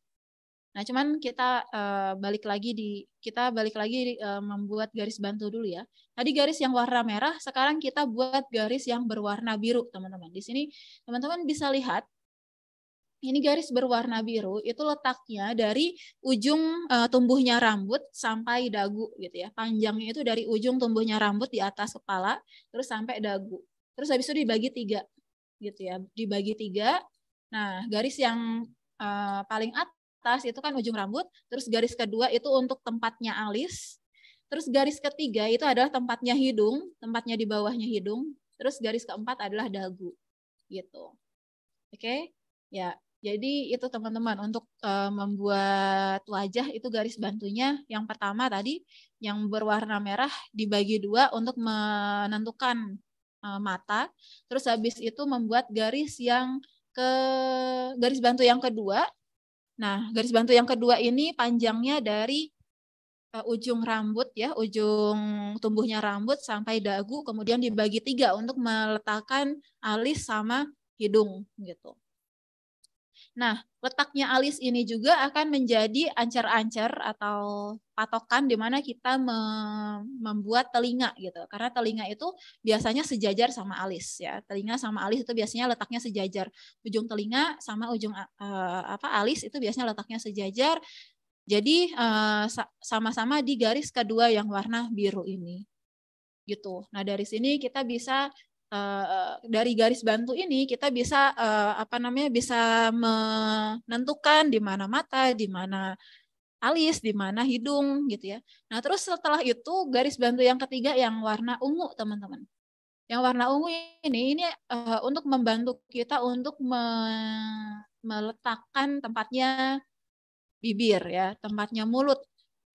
Speaker 3: Nah, cuman kita uh, balik lagi di kita balik lagi di, uh, eh, membuat garis bantu dulu ya. Tadi garis yang warna merah, sekarang kita buat garis yang berwarna biru, teman-teman. Di sini teman-teman bisa lihat ini garis berwarna biru itu letaknya dari ujung uh, tumbuhnya rambut sampai dagu gitu ya. Panjangnya itu dari ujung tumbuhnya rambut di atas kepala terus sampai dagu. Terus habis itu dibagi tiga gitu ya, dibagi tiga. Nah, garis yang uh, paling atas atas itu kan ujung rambut, terus garis kedua itu untuk tempatnya alis, terus garis ketiga itu adalah tempatnya hidung, tempatnya di bawahnya hidung, terus garis keempat adalah dagu, gitu. Oke, okay? ya. Jadi itu teman-teman untuk uh, membuat wajah itu garis bantunya yang pertama tadi yang berwarna merah dibagi dua untuk menentukan uh, mata. Terus habis itu membuat garis yang ke garis bantu yang kedua Nah, garis bantu yang kedua ini panjangnya dari eh, ujung rambut ya, ujung tumbuhnya rambut sampai dagu, kemudian dibagi tiga untuk meletakkan alis sama hidung gitu. Nah, letaknya alis ini juga akan menjadi ancer-ancer atau patokan di mana kita membuat telinga gitu. Karena telinga itu biasanya sejajar sama alis ya. Telinga sama alis itu biasanya letaknya sejajar. Ujung telinga sama ujung uh, apa alis itu biasanya letaknya sejajar. Jadi e, sama-sama uh, di garis kedua yang warna biru ini. Gitu. Nah, dari sini kita bisa uh, dari garis bantu ini kita bisa uh, apa namanya bisa menentukan di mana mata, di mana alis, di mana hidung gitu ya. Nah, terus setelah itu garis bantu yang ketiga yang warna ungu, teman-teman. Yang warna ungu ini ini uh, untuk membantu kita untuk me meletakkan tempatnya bibir ya, tempatnya mulut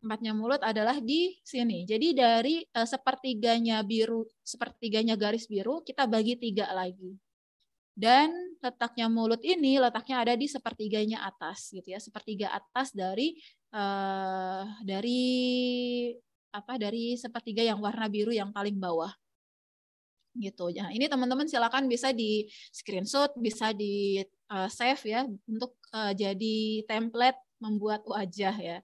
Speaker 3: tempatnya mulut adalah di sini. Jadi dari uh, sepertiganya biru, sepertiganya garis biru kita bagi tiga lagi. Dan letaknya mulut ini letaknya ada di sepertiganya atas gitu ya, sepertiga atas dari uh, dari apa dari sepertiga yang warna biru yang paling bawah gitu. Nah, ini teman-teman silakan bisa di screenshot, bisa di eh, save ya untuk jadi template membuat wajah ya.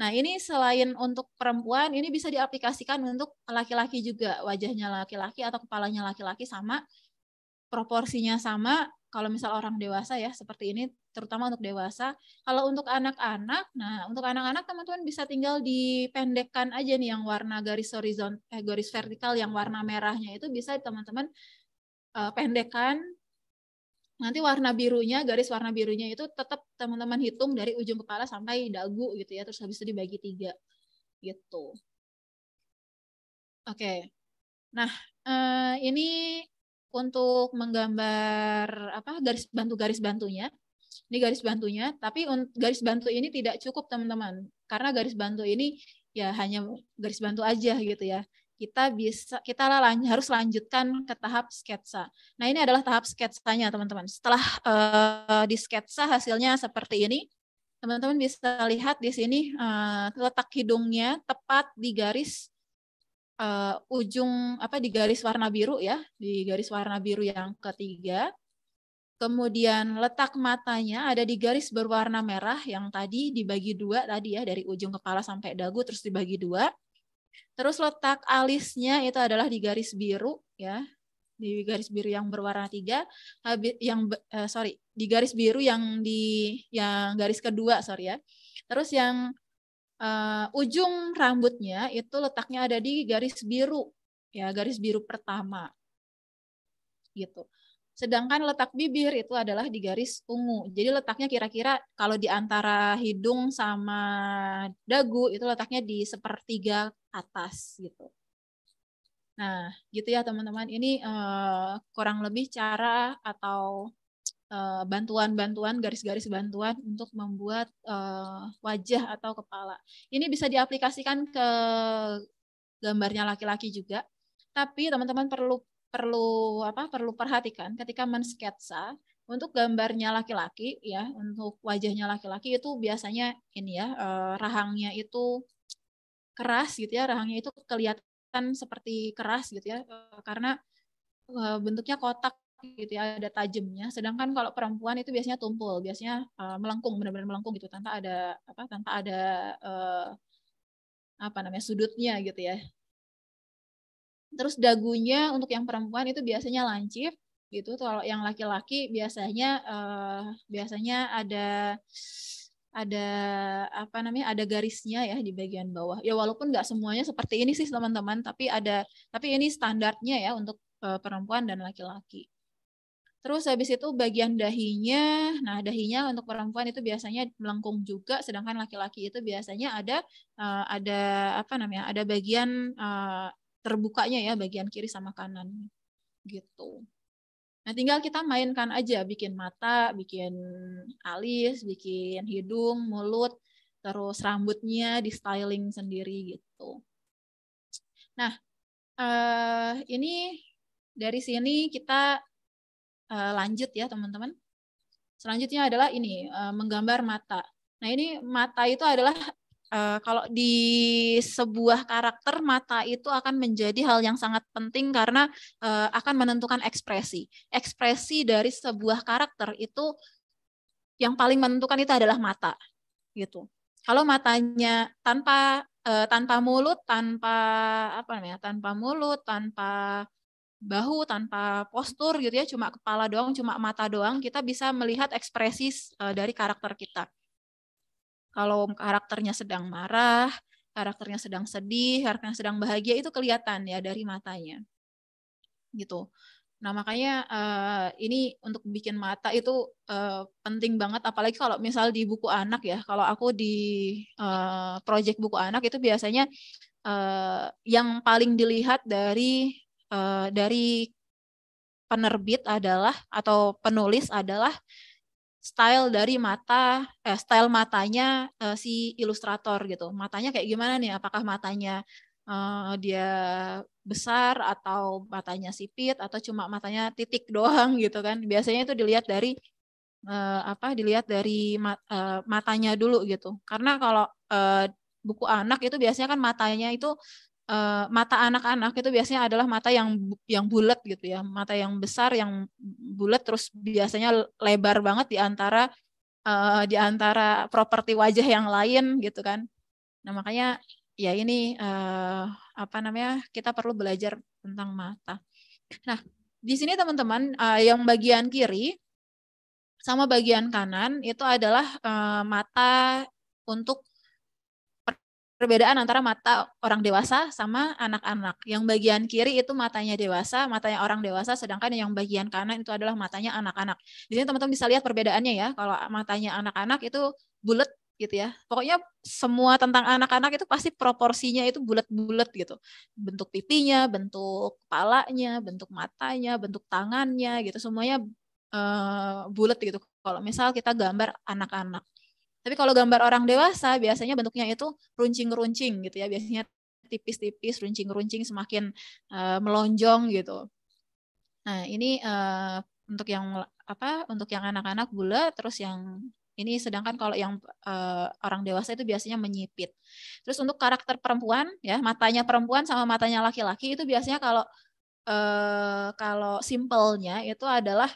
Speaker 3: Nah, ini selain untuk perempuan, ini bisa diaplikasikan untuk laki-laki juga. Wajahnya laki-laki atau kepalanya laki-laki sama, proporsinya sama. Kalau misal orang dewasa ya, seperti ini, terutama untuk dewasa. Kalau untuk anak-anak, nah untuk anak-anak teman-teman bisa tinggal dipendekkan aja nih yang warna garis horizontal, eh, garis vertikal yang warna merahnya itu bisa teman-teman uh, pendekkan nanti warna birunya garis warna birunya itu tetap teman-teman hitung dari ujung kepala sampai dagu gitu ya terus habis itu dibagi tiga gitu oke okay. nah eh, ini untuk menggambar apa garis bantu garis bantunya ini garis bantunya tapi garis bantu ini tidak cukup teman-teman karena garis bantu ini ya hanya garis bantu aja gitu ya kita bisa kita harus lanjutkan ke tahap sketsa. Nah, ini adalah tahap sketsanya, teman-teman. Setelah uh, di sketsa hasilnya seperti ini. Teman-teman bisa lihat di sini uh, letak hidungnya tepat di garis uh, ujung apa di garis warna biru ya, di garis warna biru yang ketiga. Kemudian letak matanya ada di garis berwarna merah yang tadi dibagi dua tadi ya dari ujung kepala sampai dagu terus dibagi dua. Terus letak alisnya itu adalah di garis biru ya, di garis biru yang berwarna tiga, habis yang uh, sorry di garis biru yang di yang garis kedua sorry ya. Terus yang uh, ujung rambutnya itu letaknya ada di garis biru ya garis biru pertama gitu. Sedangkan letak bibir itu adalah di garis ungu. Jadi letaknya kira-kira kalau di antara hidung sama dagu itu letaknya di sepertiga atas gitu. Nah, gitu ya teman-teman. Ini uh, kurang lebih cara atau eh, bantuan-bantuan, garis-garis bantuan untuk membuat uh, wajah atau kepala. Ini bisa diaplikasikan ke gambarnya laki-laki juga. Tapi teman-teman perlu perlu apa perlu perhatikan ketika mensketsa untuk gambarnya laki-laki ya untuk wajahnya laki-laki itu biasanya ini ya eh, rahangnya itu keras gitu ya rahangnya itu kelihatan seperti keras gitu ya eh, karena eh, bentuknya kotak gitu ya ada tajamnya sedangkan kalau perempuan itu biasanya tumpul biasanya melengkung benar-benar melengkung gitu tanpa ada apa tanpa ada apa namanya sudutnya gitu ya Terus dagunya untuk yang perempuan itu biasanya lancip gitu. Kalau yang laki-laki biasanya uh, biasanya ada ada apa namanya ada garisnya ya di bagian bawah ya walaupun nggak semuanya seperti ini sih teman-teman tapi ada tapi ini standarnya ya untuk uh, perempuan dan laki-laki terus habis itu bagian dahinya nah dahinya untuk perempuan itu biasanya melengkung juga sedangkan laki-laki itu biasanya ada uh, ada apa namanya ada bagian uh, terbukanya ya bagian kiri sama kanan gitu. Nah, tinggal kita mainkan aja, bikin mata, bikin alis, bikin hidung, mulut, terus rambutnya di styling sendiri gitu. Nah, eh, ini dari sini kita eh, lanjut ya teman-teman. Selanjutnya adalah ini eh, menggambar mata. Nah, ini mata itu adalah uh, kalau di sebuah karakter mata itu akan menjadi hal yang sangat penting karena uh, akan menentukan ekspresi. Ekspresi dari sebuah karakter itu yang paling menentukan itu adalah mata gitu. Kalau matanya tanpa uh, tanpa mulut, tanpa apa namanya? tanpa mulut, tanpa bahu tanpa postur gitu ya cuma kepala doang cuma mata doang kita bisa melihat ekspresi uh, dari karakter kita kalau karakternya sedang marah, karakternya sedang sedih, karakternya sedang bahagia itu kelihatan ya dari matanya. Gitu. Nah, makanya uh, ini untuk bikin mata itu uh, penting banget apalagi kalau misal di buku anak ya. Kalau aku di uh, project buku anak itu biasanya uh, yang paling dilihat dari uh, dari penerbit adalah atau penulis adalah style dari mata eh, style matanya eh, si ilustrator gitu matanya kayak gimana nih apakah matanya eh, dia besar atau matanya sipit atau cuma matanya titik doang gitu kan biasanya itu dilihat dari eh, apa dilihat dari mat, eh, matanya dulu gitu karena kalau eh, buku anak itu biasanya kan matanya itu uh, mata anak-anak itu biasanya adalah mata yang yang bulat gitu ya, mata yang besar yang bulat terus biasanya lebar banget di antara uh, di antara properti wajah yang lain gitu kan. Nah, makanya ya ini uh, apa namanya? kita perlu belajar tentang mata. Nah, di sini teman-teman uh, yang bagian kiri sama bagian kanan itu adalah uh, mata untuk perbedaan antara mata orang dewasa sama anak-anak. Yang bagian kiri itu matanya dewasa, matanya orang dewasa, sedangkan yang bagian kanan itu adalah matanya anak-anak. Di sini teman-teman bisa lihat perbedaannya ya. Kalau matanya anak-anak itu bulat gitu ya. Pokoknya semua tentang anak-anak itu pasti proporsinya itu bulat-bulat gitu. Bentuk pipinya, bentuk kepalanya, bentuk matanya, bentuk tangannya gitu. Semuanya uh, bulat gitu. Kalau misal kita gambar anak-anak. Tapi kalau gambar orang dewasa biasanya bentuknya itu runcing-runcing gitu ya, biasanya tipis-tipis, runcing-runcing semakin uh, melonjong gitu. Nah, ini uh, untuk yang apa? Untuk yang anak-anak gula terus yang ini sedangkan kalau yang uh, orang dewasa itu biasanya menyipit. Terus untuk karakter perempuan ya, matanya perempuan sama matanya laki-laki itu biasanya kalau uh, kalau simpelnya itu adalah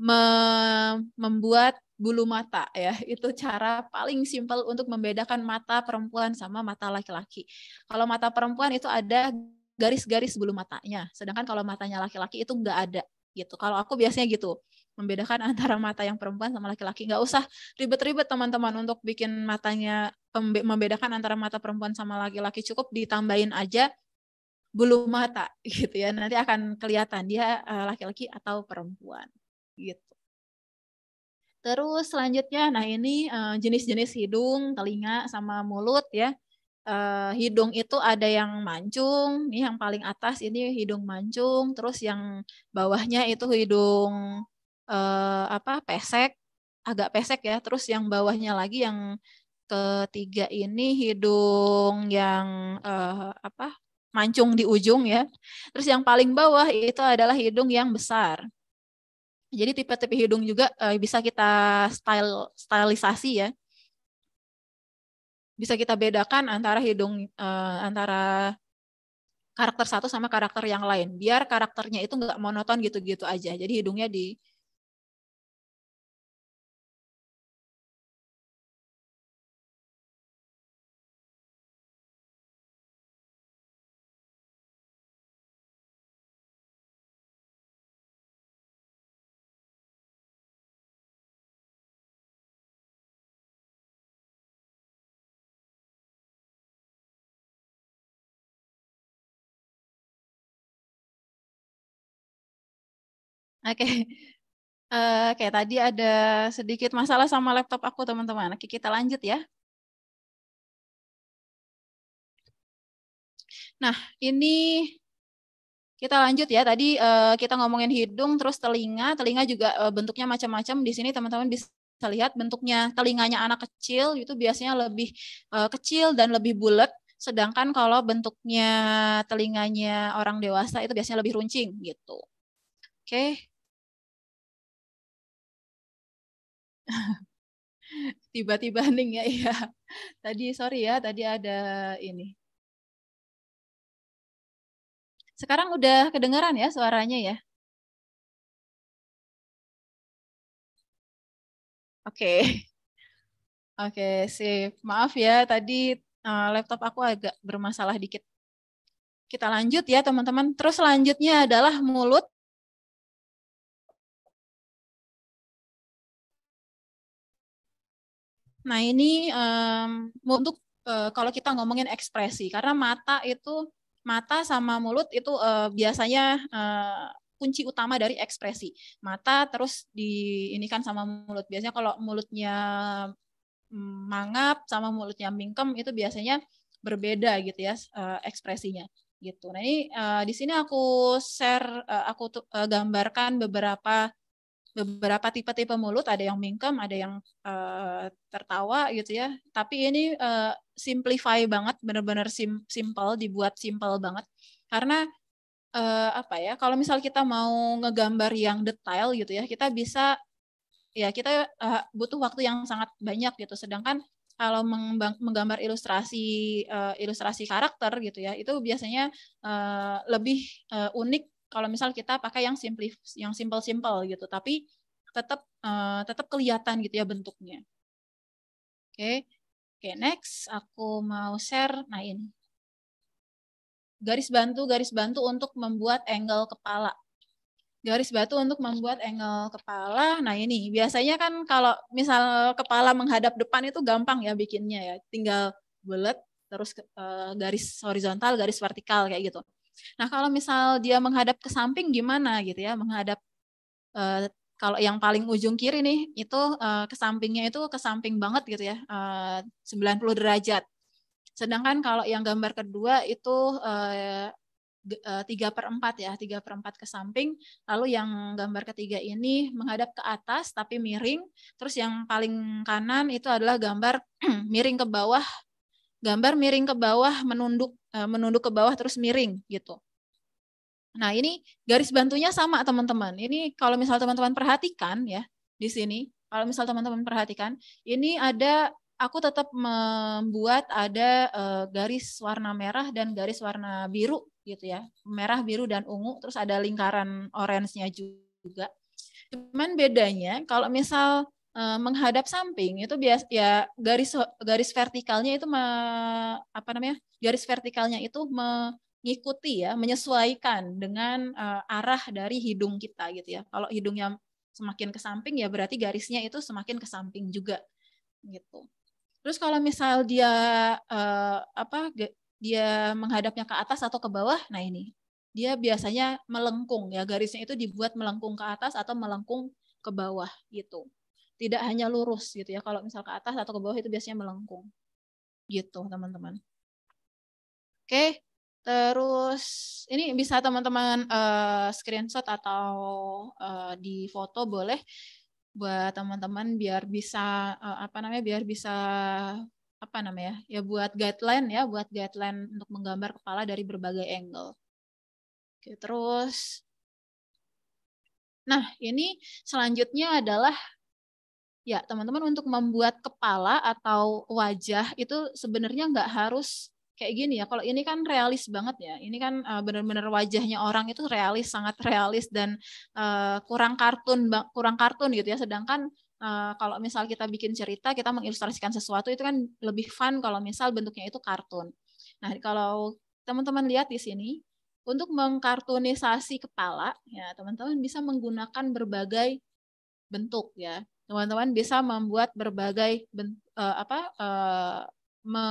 Speaker 3: me membuat bulu mata ya. Itu cara paling simpel untuk membedakan mata perempuan sama mata laki-laki. Kalau mata perempuan itu ada garis-garis bulu matanya. Sedangkan kalau matanya laki-laki itu nggak ada gitu. Kalau aku biasanya gitu membedakan antara mata yang perempuan sama laki-laki. Nggak usah ribet-ribet teman-teman untuk bikin matanya membedakan antara mata perempuan sama laki-laki. Cukup ditambahin aja bulu mata gitu ya. Nanti akan kelihatan dia eh, laki-laki atau perempuan gitu. Terus selanjutnya, nah ini eh, jenis-jenis hidung, telinga, sama mulut ya. Eh, hidung itu ada yang mancung, ini yang paling atas ini hidung mancung, terus yang bawahnya itu hidung eh, apa pesek, agak pesek ya. Terus yang bawahnya lagi yang ketiga ini hidung yang eh, apa mancung di ujung ya. Terus yang paling bawah itu adalah hidung yang besar. Jadi tipe-tipe hidung juga uh, bisa kita style stylisasi ya. Bisa kita bedakan antara hidung uh,
Speaker 2: antara karakter satu sama karakter yang lain. Biar karakternya itu nggak monoton gitu-gitu aja. Jadi hidungnya di Oke. Okay. Uh, eh, kayak tadi ada sedikit masalah sama laptop aku, teman-teman. Oke, kita lanjut ya. Nah, ini kita lanjut ya. Tadi uh, kita ngomongin
Speaker 3: hidung, terus telinga. Telinga juga uh, bentuknya macam-macam. Di sini teman-teman bisa lihat bentuknya telinganya anak kecil itu biasanya lebih uh, kecil dan lebih bulat sedangkan kalau
Speaker 2: bentuknya telinganya orang dewasa itu biasanya lebih runcing gitu. Oke. Tiba-tiba nih ya, iya. Tadi sorry ya, tadi ada ini. Sekarang udah kedengaran ya suaranya ya? Oke. Okay. Oke, okay, sip. Maaf ya, tadi eh, laptop aku agak bermasalah dikit. Kita lanjut ya, teman-teman. Terus selanjutnya adalah mulut. Nah ini um, untuk uh, kalau kita ngomongin ekspresi, karena mata
Speaker 3: itu mata sama mulut itu uh, biasanya uh, kunci utama dari ekspresi. Mata terus di ini kan sama mulut. Biasanya kalau mulutnya mm, mangap sama mulutnya mingkem itu biasanya berbeda gitu ya uh, ekspresinya gitu. Nah ini uh, di sini aku share uh, aku uh, gambarkan beberapa beberapa tipe-tipe mulut ada yang mingkem ada yang uh, tertawa gitu ya tapi ini uh, simplify banget benar-benar sim simple dibuat simple banget karena uh, apa ya kalau misal kita mau ngegambar yang detail gitu ya kita bisa ya kita uh, butuh waktu yang sangat banyak gitu sedangkan kalau menggambar ilustrasi uh, ilustrasi karakter gitu ya itu biasanya uh, lebih uh, unik kalau misal kita pakai yang simple yang simple simple gitu tapi tetap uh, eh, tetap kelihatan gitu ya bentuknya oke okay. oke okay, next aku mau share nah ini garis bantu garis bantu untuk membuat angle kepala garis batu untuk membuat angle kepala. Nah ini biasanya kan kalau misal kepala menghadap depan itu gampang ya bikinnya ya, tinggal bulat terus eh, garis horizontal, garis vertikal kayak gitu. Nah, kalau misal dia menghadap ke samping gimana gitu ya, menghadap uh, kalau yang paling ujung kiri nih itu uh, ke sampingnya itu ke samping banget gitu ya, eh, uh, 90 derajat. Sedangkan kalau yang gambar kedua itu tiga per empat ya, tiga per empat ke samping. Lalu yang gambar ketiga ini menghadap ke atas tapi miring. Terus yang paling kanan itu adalah gambar miring ke bawah, gambar miring ke bawah menunduk Eh, menunduk ke bawah terus miring gitu. Nah, ini garis bantunya sama teman-teman. Ini kalau misal teman-teman perhatikan ya di sini, kalau misal teman-teman perhatikan, ini ada aku tetap membuat ada eh, garis warna merah dan garis warna biru gitu ya. Merah, biru dan ungu, terus ada lingkaran orange-nya juga. Cuman bedanya kalau misal Eh, menghadap samping itu bias ya garis garis vertikalnya itu me, apa namanya garis vertikalnya itu mengikuti ya menyesuaikan dengan uh, arah dari hidung kita gitu ya kalau hidungnya semakin ke samping ya berarti garisnya itu semakin ke samping juga gitu terus kalau misal dia uh, apa dia menghadapnya ke atas atau ke bawah nah ini dia biasanya melengkung ya garisnya itu dibuat melengkung ke atas atau melengkung ke bawah gitu tidak hanya lurus gitu ya. Kalau misal ke atas atau ke bawah itu biasanya melengkung. Gitu, teman-teman. Oke, terus ini bisa teman-teman uh, screenshot atau uh, eh, di foto boleh buat teman-teman biar bisa uh, apa namanya biar bisa apa namanya ya buat guideline ya buat guideline untuk menggambar kepala dari berbagai angle. Oke, terus Nah, ini selanjutnya adalah Ya, teman-teman untuk membuat kepala atau wajah itu sebenarnya nggak harus kayak gini ya. Kalau ini kan realis banget ya. Ini kan uh, benar-benar wajahnya orang itu realis, sangat realis dan uh, kurang kartun, kurang kartun gitu ya. Sedangkan uh, kalau misal kita bikin cerita, kita mengilustrasikan sesuatu itu kan lebih fun kalau misal bentuknya itu kartun. Nah, kalau teman-teman lihat di sini, untuk mengkartunisasi kepala, ya teman-teman bisa menggunakan berbagai bentuk ya teman-teman bisa membuat berbagai uh, apa eh, me,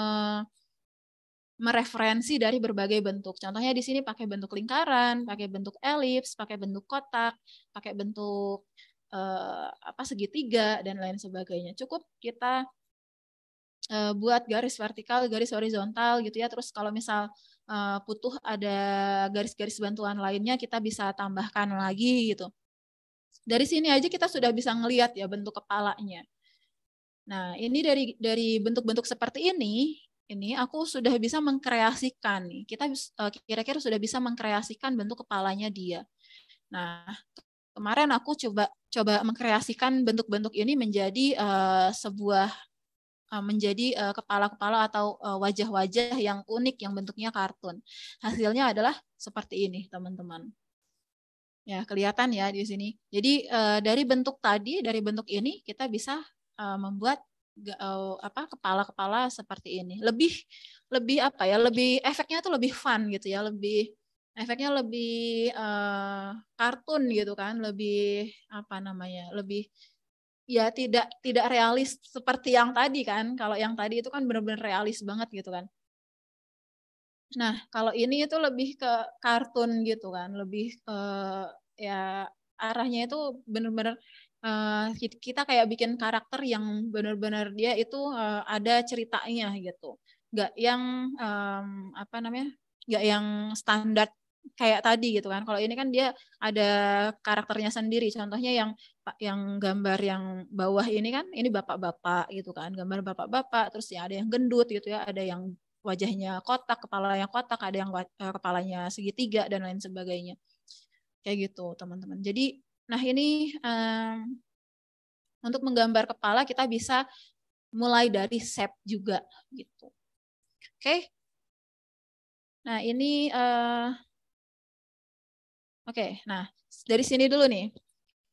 Speaker 3: mereferensi dari berbagai bentuk. Contohnya di sini pakai bentuk lingkaran, pakai bentuk elips, pakai bentuk kotak, pakai bentuk eh, apa segitiga dan lain sebagainya. Cukup kita buat garis vertikal, garis horizontal gitu ya. Terus kalau misal butuh ada garis-garis bantuan lainnya kita bisa tambahkan lagi gitu. Dari sini aja kita sudah bisa ngelihat ya bentuk kepalanya. Nah, ini dari dari bentuk-bentuk seperti ini, ini aku sudah bisa mengkreasikan nih. Kita eh, kira-kira sudah bisa mengkreasikan bentuk kepalanya dia. Nah, kemarin aku coba coba mengkreasikan bentuk-bentuk ini menjadi uh, sebuah eh, menjadi kepala-kepala atau wajah-wajah yang unik yang bentuknya kartun. Hasilnya adalah seperti ini, teman-teman. Ya, kelihatan ya di sini. Jadi uh, dari bentuk tadi, dari bentuk ini kita bisa uh, membuat uh, apa kepala-kepala seperti ini. Lebih lebih apa ya? Lebih efeknya tuh lebih fun gitu ya, lebih efeknya lebih uh, kartun gitu kan, lebih apa namanya? lebih ya tidak tidak realis seperti yang tadi kan. Kalau yang tadi itu kan benar-benar realis banget gitu kan. Nah, kalau ini itu lebih ke kartun gitu kan, lebih ke ya arahnya itu benar-benar uh, eh, kita kayak bikin karakter yang benar-benar dia itu uh, ada ceritanya gitu. Gak yang um, apa namanya? Gak yang standar kayak tadi gitu kan. Kalau ini kan dia ada karakternya sendiri. Contohnya yang yang gambar yang bawah ini kan ini bapak-bapak gitu kan. Gambar bapak-bapak terus ya ada yang gendut gitu ya, ada yang wajahnya kotak, kepala yang kotak, ada yang eh, kepalanya segitiga dan lain sebagainya. Kayak gitu, teman-teman. Jadi, nah ini um, untuk menggambar kepala kita bisa
Speaker 2: mulai dari shape juga gitu. Oke. Okay. Nah, ini uh, Oke, okay, nah dari sini dulu
Speaker 3: nih.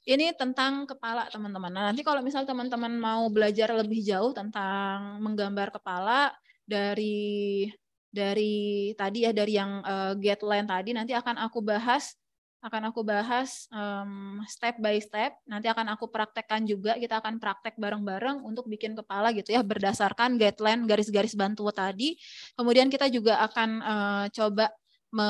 Speaker 3: Ini tentang kepala teman-teman. Nah nanti kalau misal teman-teman mau belajar lebih jauh tentang menggambar kepala, dari dari tadi ya dari yang uh, eh, get line tadi nanti akan aku bahas akan aku bahas um, step by step. Nanti akan aku praktekkan juga. Kita akan praktek bareng-bareng untuk bikin kepala gitu ya berdasarkan guideline garis-garis bantu tadi. Kemudian kita juga akan uh, coba me,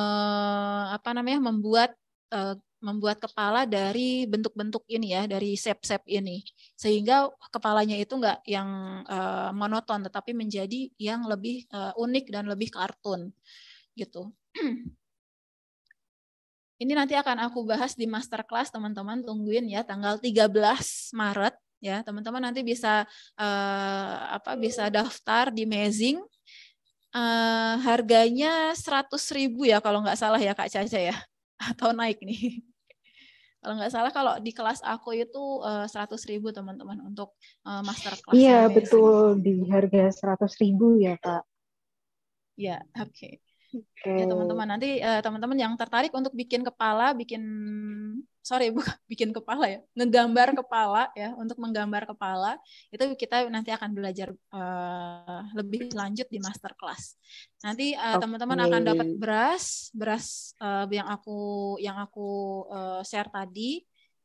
Speaker 3: apa namanya membuat uh, membuat kepala dari bentuk-bentuk ini ya, dari shape-shape ini. Sehingga kepalanya itu enggak yang uh, monoton tetapi menjadi yang lebih uh, unik dan lebih kartun gitu. Ini nanti akan aku bahas di masterclass teman-teman tungguin ya tanggal 13 Maret ya. Teman-teman nanti bisa uh, apa bisa daftar di Amazing uh, harganya 100.000 ya kalau nggak salah ya Kak Caca ya atau naik nih kalau nggak salah kalau di kelas aku itu eh, seratus ribu teman-teman untuk eh, master kelas. Iya
Speaker 1: betul di harga seratus ribu ya kak.
Speaker 3: Ya oke. Okay.
Speaker 2: Okay. Ya teman-teman
Speaker 3: nanti eh, teman-teman yang tertarik untuk bikin kepala, bikin sorry bukan bikin kepala ya ngegambar kepala ya untuk menggambar kepala itu kita nanti akan belajar uh, lebih lanjut di master class nanti uh, eh, okay. teman-teman akan dapat beras beras uh, yang aku yang aku uh, share tadi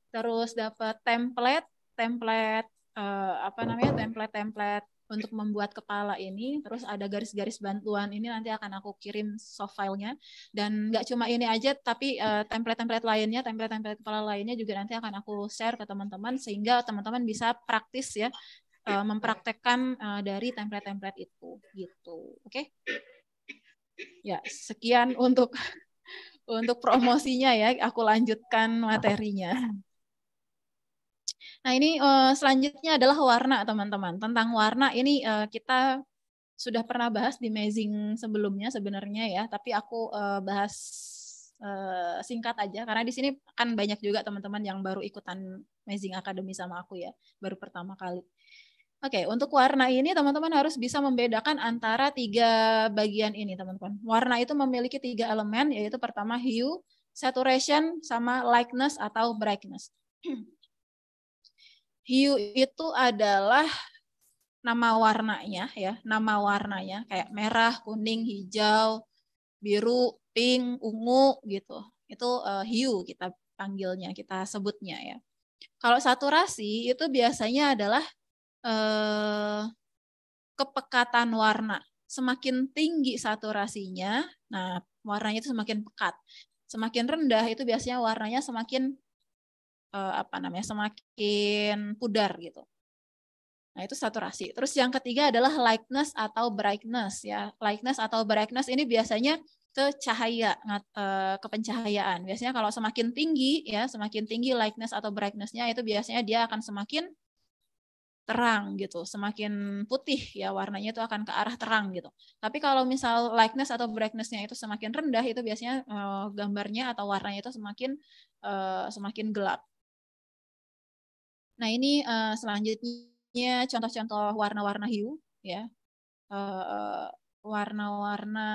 Speaker 3: terus dapat template template uh, apa namanya template template untuk membuat kepala ini. Terus ada garis-garis bantuan ini nanti akan aku kirim soft filenya. Dan nggak cuma ini aja, tapi eh, template-template uh, lainnya, template-template kepala lainnya juga nanti akan aku share ke teman-teman sehingga teman-teman bisa praktis ya uh, mempraktekkan uh, dari template-template itu gitu. Oke. Okay? Ya, sekian untuk untuk promosinya ya. Aku lanjutkan materinya. Nah ini uh, selanjutnya adalah warna teman-teman. Tentang warna ini uh, kita sudah pernah bahas di Amazing sebelumnya sebenarnya ya, tapi aku uh, bahas uh, singkat aja karena di sini kan banyak juga teman-teman yang baru ikutan Amazing Academy sama aku ya, baru pertama kali. Oke, okay, untuk warna ini teman-teman harus bisa membedakan antara tiga bagian ini teman-teman. Warna itu memiliki tiga elemen yaitu pertama hue, saturation, sama likeness atau brightness. Hiu itu adalah nama warnanya ya, nama warnanya kayak merah, kuning, hijau, biru, pink, ungu gitu. Itu uh, hue kita panggilnya, kita sebutnya ya. Kalau saturasi itu biasanya adalah eh, kepekatan warna. Semakin tinggi saturasinya, nah warnanya itu semakin pekat. Semakin rendah itu biasanya warnanya semakin uh, apa namanya semakin pudar gitu. Nah, itu saturasi. Terus yang ketiga adalah lightness atau brightness ya. Lightness atau brightness ini biasanya ke cahaya eh, ke pencahayaan. Biasanya kalau semakin tinggi ya, semakin tinggi lightness atau brightness-nya itu biasanya dia akan semakin terang gitu, semakin putih ya warnanya itu akan ke arah terang gitu. Tapi kalau misal lightness atau brightness-nya itu semakin rendah itu biasanya eh, gambarnya atau warnanya itu semakin semakin gelap Nah ini uh, selanjutnya contoh-contoh warna-warna hiu ya. warna eh, warna-warna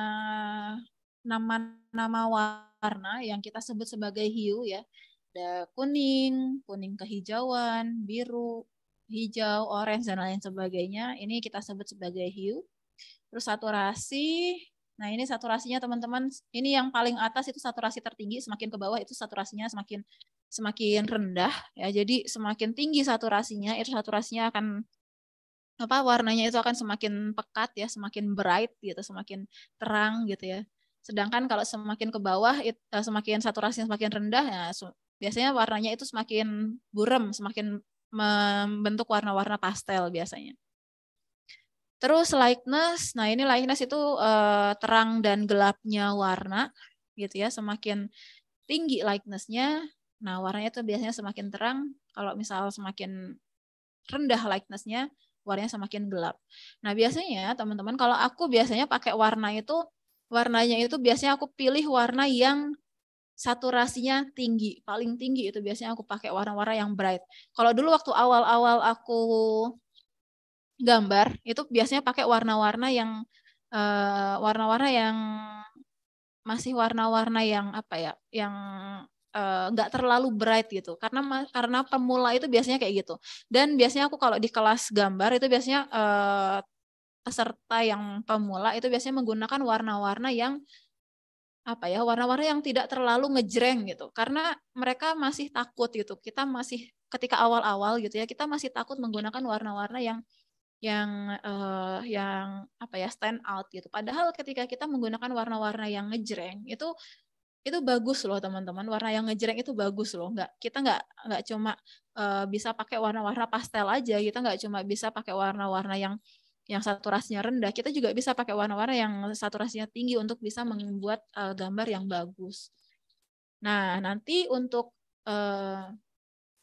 Speaker 3: nama-nama warna yang kita sebut sebagai hiu ya. Ada kuning, kuning kehijauan, biru, hijau, orange dan lain sebagainya. Ini kita sebut sebagai hiu Terus saturasi. Nah, ini saturasinya teman-teman, ini yang paling atas itu saturasi tertinggi, semakin ke bawah itu saturasinya semakin semakin rendah ya jadi semakin tinggi saturasinya air saturasinya akan apa warnanya itu akan semakin pekat ya semakin bright gitu semakin terang gitu ya sedangkan kalau semakin ke bawah it, eh, semakin saturasinya semakin rendah ya biasanya warnanya itu semakin burem semakin membentuk warna-warna pastel biasanya terus lightness nah ini lightness itu eh, terang dan gelapnya warna gitu ya semakin tinggi lightnessnya Nah, warnanya tuh biasanya semakin terang, kalau misal semakin rendah lightness-nya, warnanya semakin gelap. Nah, biasanya teman-teman kalau aku biasanya pakai warna itu warnanya itu biasanya aku pilih warna yang saturasinya tinggi, paling tinggi itu biasanya aku pakai warna-warna yang bright. Kalau dulu waktu awal-awal aku gambar itu biasanya pakai warna-warna yang eh, warna-warna uh, warna -warna yang masih warna-warna yang apa ya, yang Eh, nggak uh, terlalu bright gitu karena karena pemula itu biasanya kayak gitu dan biasanya aku kalau di kelas gambar itu biasanya uh, peserta yang pemula itu biasanya menggunakan warna-warna yang apa ya warna-warna yang tidak terlalu ngejreng gitu karena mereka masih takut gitu kita masih ketika awal-awal gitu ya kita masih takut menggunakan warna-warna yang yang uh, yang apa ya stand out gitu padahal ketika kita menggunakan warna-warna yang ngejreng itu itu bagus loh teman-teman warna yang ngejreng itu bagus loh nggak kita nggak nggak cuma uh, bisa pakai warna-warna pastel aja kita nggak cuma bisa pakai warna-warna yang yang saturasinya rendah kita juga bisa pakai warna-warna yang saturasinya tinggi untuk bisa membuat uh, gambar yang bagus nah nanti untuk uh,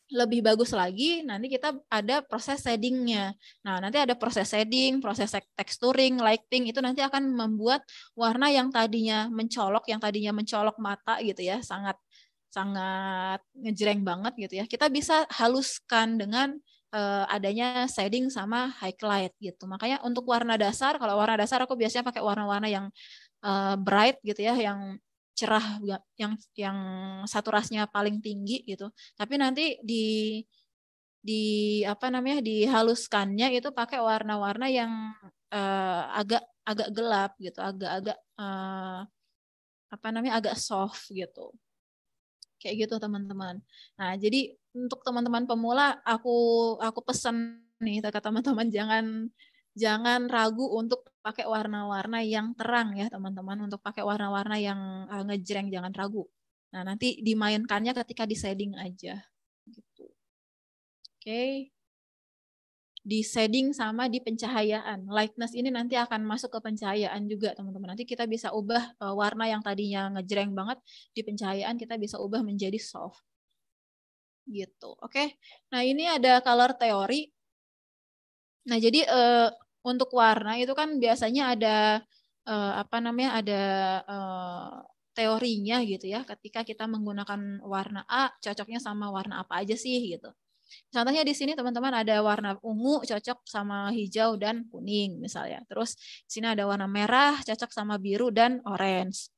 Speaker 3: lebih bagus lagi nanti kita ada proses shadingnya. Nah nanti ada proses shading, proses texturing, lighting itu nanti akan membuat warna yang tadinya mencolok, yang tadinya mencolok mata gitu ya, sangat sangat ngejreng banget gitu ya. Kita bisa haluskan dengan eh, adanya shading sama highlight gitu. Makanya untuk warna dasar, kalau warna dasar aku biasanya pakai warna-warna yang eh, bright gitu ya, yang cerah ya, yang yang saturasinya paling tinggi gitu. Tapi nanti di di apa namanya dihaluskannya itu pakai warna-warna yang uh, agak agak gelap gitu, agak-agak uh, eh, apa namanya agak soft gitu. Kayak gitu teman-teman. Nah, jadi untuk teman-teman pemula aku aku pesan nih kata teman-teman jangan jangan ragu untuk pakai warna-warna yang terang ya teman-teman untuk pakai warna-warna yang uh, ngejreng jangan ragu nah nanti dimainkannya ketika di shading aja gitu oke okay. di shading sama di pencahayaan lightness ini nanti akan masuk ke pencahayaan juga teman-teman nanti kita bisa ubah uh, warna yang tadinya ngejreng banget di pencahayaan kita bisa ubah menjadi soft gitu oke okay. nah ini ada color teori Nah, jadi uh, untuk warna itu kan biasanya ada uh, apa namanya ada uh, teorinya gitu ya. Ketika kita menggunakan warna A, cocoknya sama warna apa aja sih gitu. Contohnya di sini teman-teman ada warna ungu cocok sama hijau dan kuning misalnya. Terus di sini ada warna merah cocok sama biru dan orange.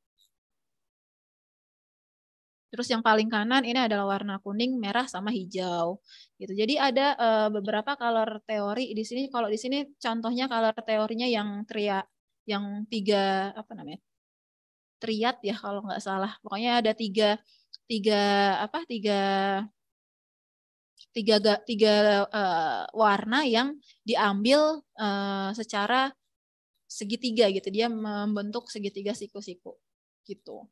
Speaker 3: Terus yang paling kanan ini adalah warna kuning, merah sama hijau. Gitu. Jadi ada uh, beberapa color teori di sini. Kalau di sini contohnya color teorinya yang tria yang tiga apa namanya? triat ya kalau nggak salah. Pokoknya ada tiga tiga apa? tiga tiga tiga uh, warna yang diambil uh, secara segitiga gitu. Dia membentuk segitiga siku-siku gitu.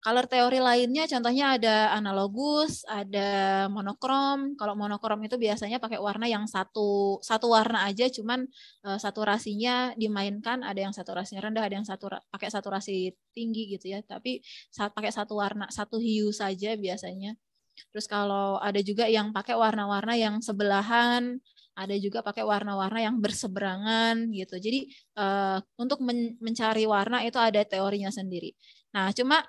Speaker 3: Color teori lainnya contohnya ada analogus, ada monokrom. Kalau monokrom itu biasanya pakai warna yang satu satu warna aja cuman uh, saturasinya dimainkan, ada yang saturasinya rendah, ada yang satu pakai saturasi tinggi gitu ya. Tapi saat pakai satu warna, satu hue saja biasanya. Terus kalau ada juga yang pakai warna-warna yang sebelahan, ada juga pakai warna-warna yang berseberangan gitu. Jadi uh, untuk men mencari warna itu ada teorinya sendiri. Nah, cuma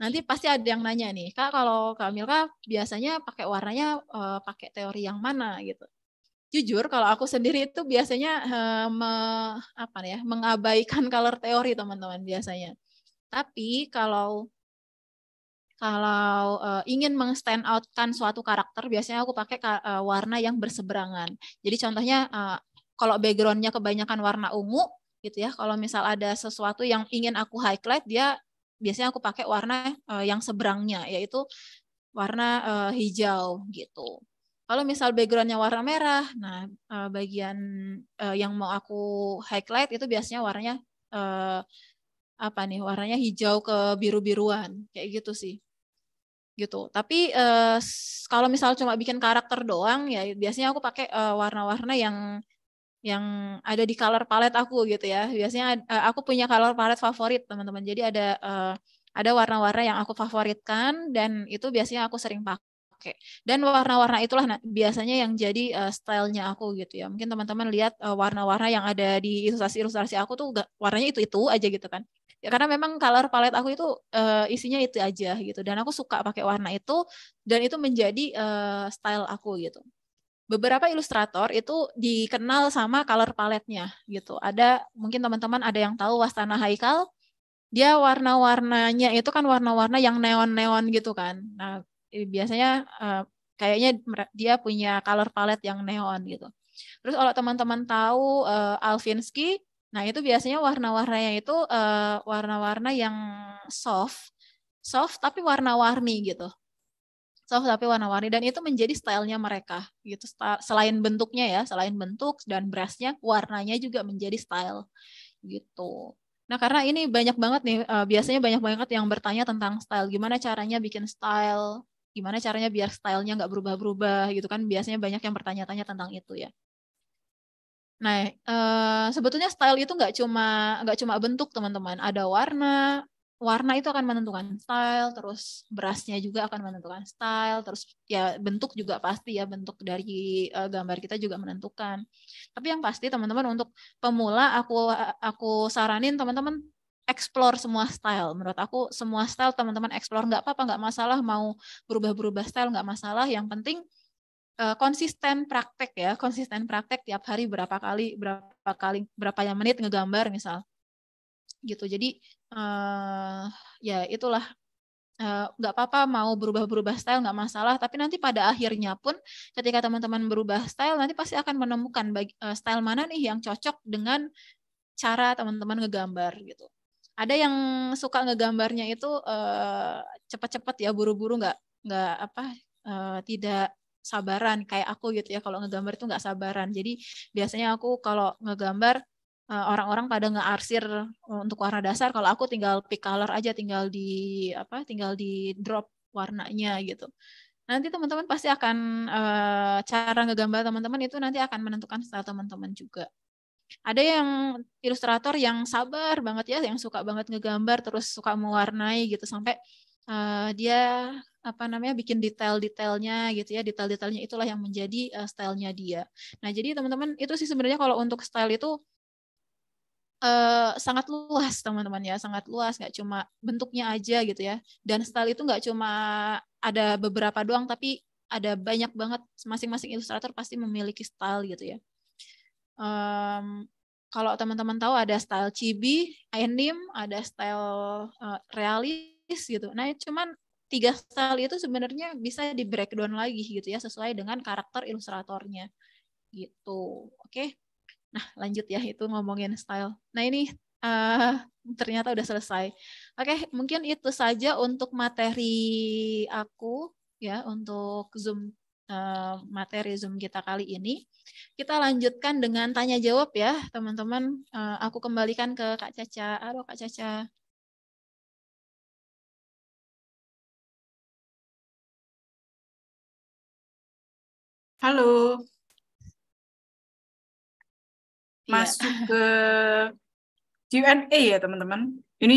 Speaker 3: Nanti pasti ada yang nanya nih, Kak, kalau Kak Milka biasanya pakai warnanya uh, pakai teori yang mana gitu. Jujur kalau aku sendiri itu biasanya uh, me, apa ya, mengabaikan color teori teman-teman biasanya. Tapi kalau kalau uh, ingin mengstand outkan suatu karakter biasanya aku pakai uh, warna yang berseberangan. Jadi contohnya uh, kalau backgroundnya kebanyakan warna ungu gitu ya, kalau misal ada sesuatu yang ingin aku highlight dia biasanya aku pakai warna uh, yang seberangnya yaitu warna uh, hijau gitu. Kalau misal backgroundnya warna merah, nah uh, bagian uh, yang mau aku highlight itu biasanya warnanya uh, apa nih? Warnanya hijau ke biru-biruan kayak gitu sih gitu. Tapi uh, kalau misal cuma bikin karakter doang ya biasanya aku pakai warna-warna uh, yang yang ada di color palette aku gitu ya. Biasanya eh, aku punya color palette favorit teman-teman. Jadi ada eh, ada warna-warna yang aku favoritkan dan itu biasanya aku sering pakai. Dan warna-warna itulah nah, biasanya yang jadi uh, stylenya aku gitu ya. Mungkin teman-teman lihat uh, warna-warna yang ada di ilustrasi-ilustrasi aku tuh gak, warnanya itu-itu aja gitu kan. Ya karena memang color palette aku itu uh, isinya itu aja gitu dan aku suka pakai warna itu dan itu menjadi uh, style aku gitu beberapa ilustrator itu dikenal sama color palette-nya gitu. Ada mungkin teman-teman ada yang tahu Wastana Haikal, dia warna-warnanya itu kan warna-warna yang neon-neon gitu kan. Nah, biasanya eh, kayaknya dia punya color palette yang neon gitu. Terus kalau teman-teman tahu uh, Alvinsky, nah itu biasanya warna-warnanya itu eh, warna warna -warna yang soft, soft tapi warna-warni gitu soft tapi warna-warni dan itu menjadi stylenya mereka gitu selain bentuknya ya selain bentuk dan brushnya warnanya juga menjadi style gitu nah karena ini banyak banget nih uh, biasanya banyak banget yang bertanya tentang style gimana caranya bikin style gimana caranya biar stylenya nggak berubah-berubah gitu kan biasanya banyak yang bertanya-tanya tentang itu ya Nah, uh, sebetulnya style itu nggak cuma nggak cuma bentuk teman-teman. Ada warna, warna itu akan menentukan style, terus berasnya juga akan menentukan style, terus ya bentuk juga pasti ya bentuk dari uh, gambar kita juga menentukan. Tapi yang pasti teman-teman untuk pemula aku aku saranin teman-teman explore semua style. Menurut aku semua style teman-teman explore nggak apa-apa nggak masalah mau berubah-berubah style nggak masalah. Yang penting eh, konsisten praktek ya konsisten praktek tiap hari berapa kali berapa kali berapa yang menit ngegambar misal gitu jadi uh, ya itulah eh, nggak uh, apa-apa mau berubah-berubah style nggak masalah tapi nanti pada akhirnya pun ketika teman-teman berubah style nanti pasti akan menemukan uh, style mana nih yang cocok dengan cara teman-teman ngegambar gitu ada yang suka ngegambarnya itu cepat-cepat uh, ya buru-buru nggak nggak apa uh, tidak sabaran kayak aku gitu ya kalau ngegambar itu nggak sabaran jadi biasanya aku kalau ngegambar Eh, orang-orang pada ngearsir eh, untuk warna dasar kalau aku tinggal pick color aja tinggal di apa tinggal di drop warnanya gitu nanti teman-teman pasti akan eh, cara ngegambar teman-teman itu nanti akan menentukan style teman-teman juga ada yang ilustrator yang sabar banget ya yang suka banget ngegambar terus suka mewarnai gitu sampai uh, dia apa namanya bikin detail-detailnya gitu ya detail-detailnya itulah yang menjadi uh, stylenya dia nah jadi teman-teman itu sih sebenarnya kalau untuk style itu uh, sangat luas teman-teman ya sangat luas nggak cuma bentuknya aja gitu ya dan style itu nggak cuma ada beberapa doang tapi ada banyak banget masing-masing ilustrator pasti memiliki style gitu ya um, kalau teman-teman tahu ada style chibi anim ada style uh, realis gitu nah cuman tiga style itu sebenarnya bisa di breakdown lagi gitu ya sesuai dengan karakter ilustratornya gitu oke okay? Nah, lanjut ya itu ngomongin style. Nah, ini uh, ternyata udah selesai. Oke, okay, mungkin itu saja untuk materi aku ya untuk Zoom uh, materi Zoom kita kali ini. Kita lanjutkan dengan tanya jawab
Speaker 2: ya, teman-teman. Uh, aku kembalikan ke Kak Caca. Halo Kak Caca. Halo. Iya. masuk ke Q&A ya teman-teman. Ini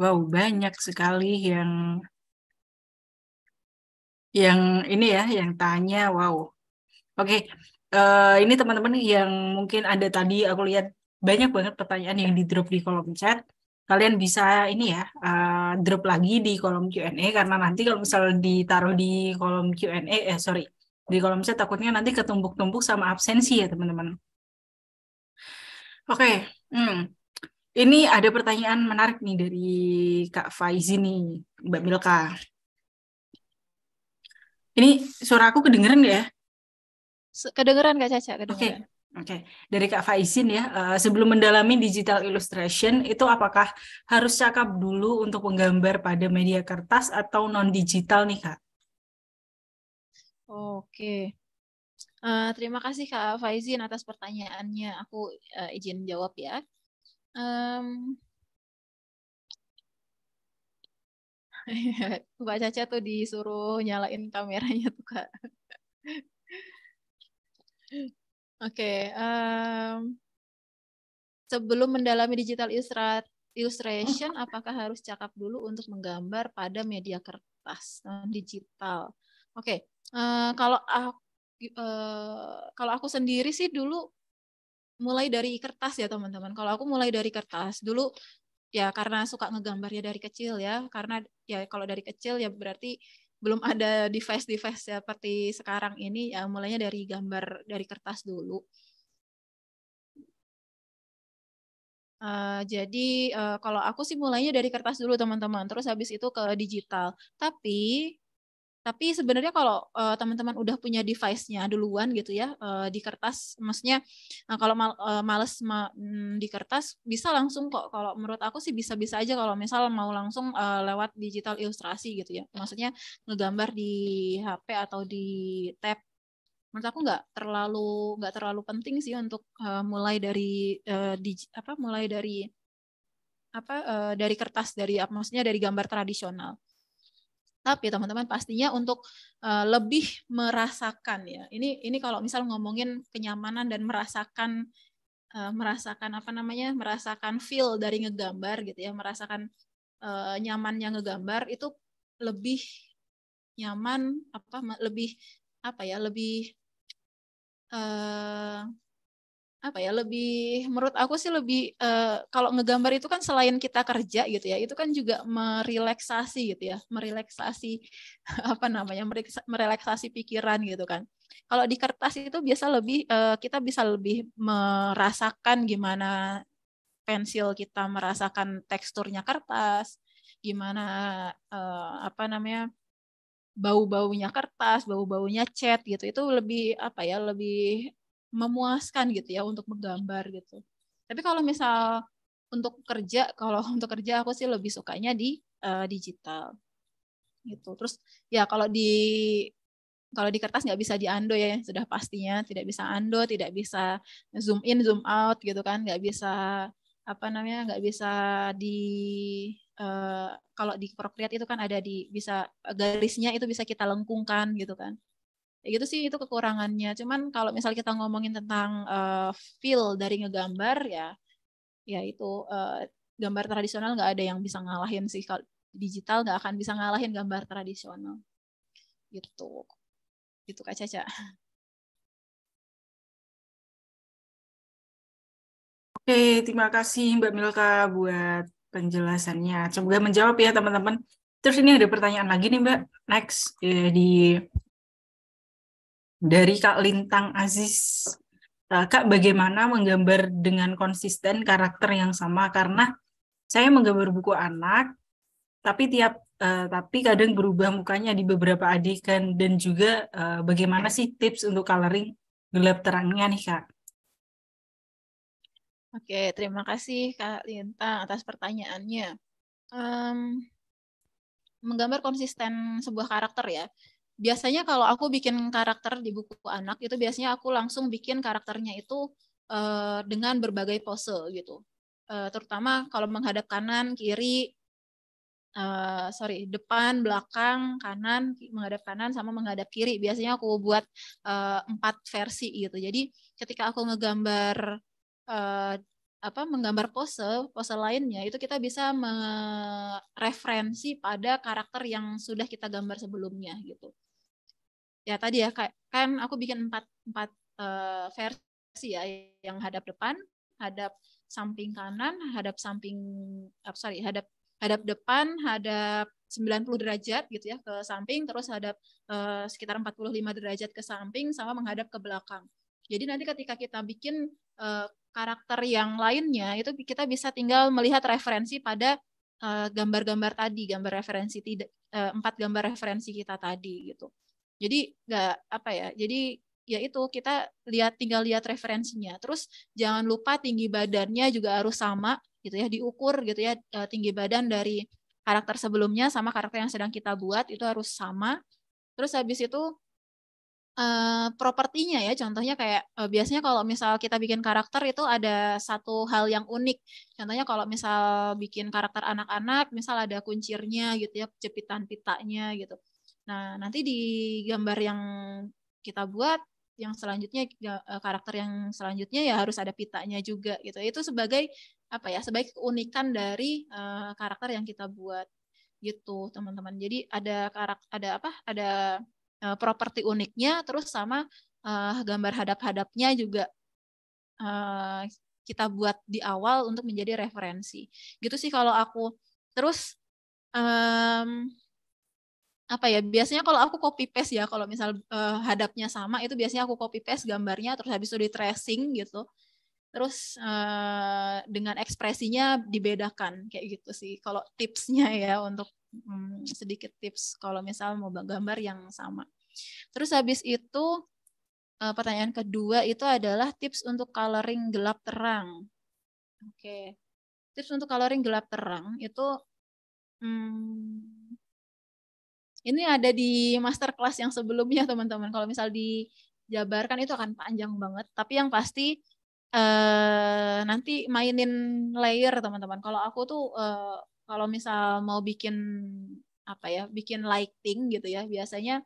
Speaker 2: wow banyak sekali yang yang ini
Speaker 1: ya yang tanya wow. Oke, okay. uh, eh, ini teman-teman yang mungkin ada tadi aku lihat banyak banget pertanyaan yang di drop di kolom chat. Kalian bisa ini ya uh, drop lagi di kolom Q&A karena nanti kalau misalnya ditaruh di kolom Q&A eh sorry di kolom chat takutnya nanti ketumpuk-tumpuk sama absensi ya teman-teman. Oke, okay. hmm. ini ada pertanyaan menarik nih dari Kak Faizi nih, Mbak Milka.
Speaker 2: Ini
Speaker 3: suara
Speaker 1: aku kedengeran ya?
Speaker 3: Kedengeran Kak Caca, kedengeran. Oke. Okay. Oke, okay. dari Kak
Speaker 1: Faizin ya, uh, sebelum mendalami digital illustration itu apakah harus cakap dulu untuk menggambar pada media kertas atau non digital nih kak?
Speaker 3: Oke, Uh, terima kasih Kak Faizin atas pertanyaannya. Aku uh, izin jawab ya. Um, Mbak Caca tuh disuruh nyalain kameranya tuh Kak. Oke, okay, um, sebelum mendalami digital illustration, apakah harus cakap dulu untuk menggambar pada media kertas digital? Oke, okay, uh, eh, kalau aku uh, kalau aku sendiri sih dulu mulai dari kertas ya teman-teman. Kalau aku mulai dari kertas dulu ya karena suka ngegambarnya dari kecil ya. Karena ya kalau dari kecil ya berarti belum ada device-device seperti sekarang ini ya mulainya dari gambar dari kertas dulu. Uh, jadi uh, kalau aku sih mulainya dari kertas dulu teman-teman, terus habis itu ke digital. Tapi tapi sebenarnya kalau uh, teman-teman udah punya device-nya duluan gitu ya uh, di kertas, maksudnya nah, kalau mal, uh, males ma mm, di kertas bisa langsung kok. Kalau menurut aku sih bisa-bisa aja kalau misal mau langsung uh, lewat digital ilustrasi gitu ya. Maksudnya ngegambar di HP atau di tab menurut aku nggak terlalu nggak terlalu penting sih untuk uh, mulai dari uh, di, apa mulai dari apa uh, dari kertas dari maksudnya dari gambar tradisional tapi ya, teman-teman pastinya untuk uh, lebih merasakan ya. Ini ini kalau misal ngomongin kenyamanan dan merasakan uh, merasakan apa namanya? merasakan feel dari ngegambar gitu ya, merasakan uh, nyamannya ngegambar itu lebih nyaman apa lebih apa ya, lebih apa ya lebih menurut aku sih lebih uh, kalau ngegambar itu kan selain kita kerja gitu ya itu kan juga merelaksasi gitu ya merelaksasi apa namanya merelaksasi pikiran gitu kan kalau di kertas itu biasa lebih uh, kita bisa lebih merasakan gimana pensil kita merasakan teksturnya kertas gimana uh, apa namanya bau-baunya kertas, bau-baunya cat gitu. Itu lebih apa ya, lebih memuaskan gitu ya untuk menggambar gitu. Tapi kalau misal untuk kerja, kalau untuk kerja aku sih lebih sukanya di uh, digital gitu. Terus ya kalau di kalau di kertas nggak bisa di diando ya sudah pastinya tidak bisa ando, tidak bisa zoom in, zoom out gitu kan, nggak bisa apa namanya nggak bisa di uh, kalau di Procreate itu kan ada di bisa garisnya itu bisa kita lengkungkan gitu kan ya gitu sih itu kekurangannya cuman kalau misal kita ngomongin tentang uh, feel dari ngegambar ya ya itu uh, gambar tradisional nggak ada yang bisa ngalahin
Speaker 2: sih kalau digital nggak akan bisa ngalahin gambar tradisional gitu gitu kak Caca Oke, terima kasih Mbak Milka buat penjelasannya. Semoga
Speaker 1: menjawab ya teman-teman. Terus ini ada pertanyaan lagi nih Mbak, next eh, di dari Kak Lintang Aziz. Eh, kak, bagaimana menggambar dengan konsisten karakter yang sama? Karena saya menggambar buku anak, tapi tiap uh, tapi kadang berubah mukanya di beberapa adegan dan juga uh, bagaimana sih tips untuk coloring gelap terangnya nih kak?
Speaker 3: Oke, terima kasih Kak Lintang atas pertanyaannya. Um, menggambar konsisten sebuah karakter ya biasanya kalau aku bikin karakter di buku anak itu biasanya aku langsung bikin karakternya itu uh, dengan berbagai pose gitu uh, terutama kalau menghadap kanan kiri uh, sorry depan belakang kanan menghadap kanan sama menghadap kiri biasanya aku buat empat versi gitu jadi ketika aku ngegambar uh, apa menggambar pose pose lainnya itu kita bisa mereferensi pada karakter yang sudah kita gambar sebelumnya gitu ya tadi ya kan aku bikin empat empat uh, versi ya yang hadap depan, hadap samping kanan, hadap samping uh, sorry hadap hadap depan, hadap 90 derajat gitu ya ke samping, terus hadap uh, sekitar 45 derajat ke samping sama menghadap ke belakang. Jadi nanti ketika kita bikin uh, karakter yang lainnya itu kita bisa tinggal melihat referensi pada gambar-gambar uh, tadi, gambar referensi tidak uh, empat gambar referensi kita tadi gitu. Jadi nggak apa ya. Jadi ya itu kita lihat tinggal lihat referensinya. Terus jangan lupa tinggi badannya juga harus sama gitu ya diukur gitu ya e, tinggi badan dari karakter sebelumnya sama karakter yang sedang kita buat itu harus sama. Terus habis itu uh, propertinya ya contohnya kayak uh, biasanya kalau misal kita bikin karakter itu ada satu hal yang unik. Contohnya kalau misal bikin karakter anak-anak misal ada kuncirnya gitu ya, jepitan pitanya gitu. Nah, nanti di gambar yang kita buat yang selanjutnya eh, karakter yang selanjutnya ya harus ada pitanya juga gitu. Itu sebagai apa ya? Sebagai keunikan dari uh, karakter yang kita buat gitu, teman-teman. Jadi ada karakter ada apa? Ada uh, properti uniknya terus sama uh, gambar hadap-hadapnya juga uh, kita buat di awal untuk menjadi referensi. Gitu sih kalau aku. Terus um, apa ya biasanya kalau aku copy paste ya kalau misal uh, hadapnya sama itu biasanya aku copy paste gambarnya terus habis itu di tracing gitu terus uh, dengan ekspresinya dibedakan kayak gitu sih kalau tipsnya ya untuk um, sedikit tips kalau misal mau gambar yang sama terus habis itu uh, pertanyaan kedua itu adalah tips untuk coloring gelap terang oke okay. tips untuk coloring gelap terang itu um, ini ada di master masterclass yang sebelumnya teman-teman. Kalau misal dijabarkan itu akan panjang banget. Tapi yang pasti eh, nanti mainin layer teman-teman. Kalau aku tuh eh, kalau misal mau bikin apa ya, bikin lighting gitu ya, biasanya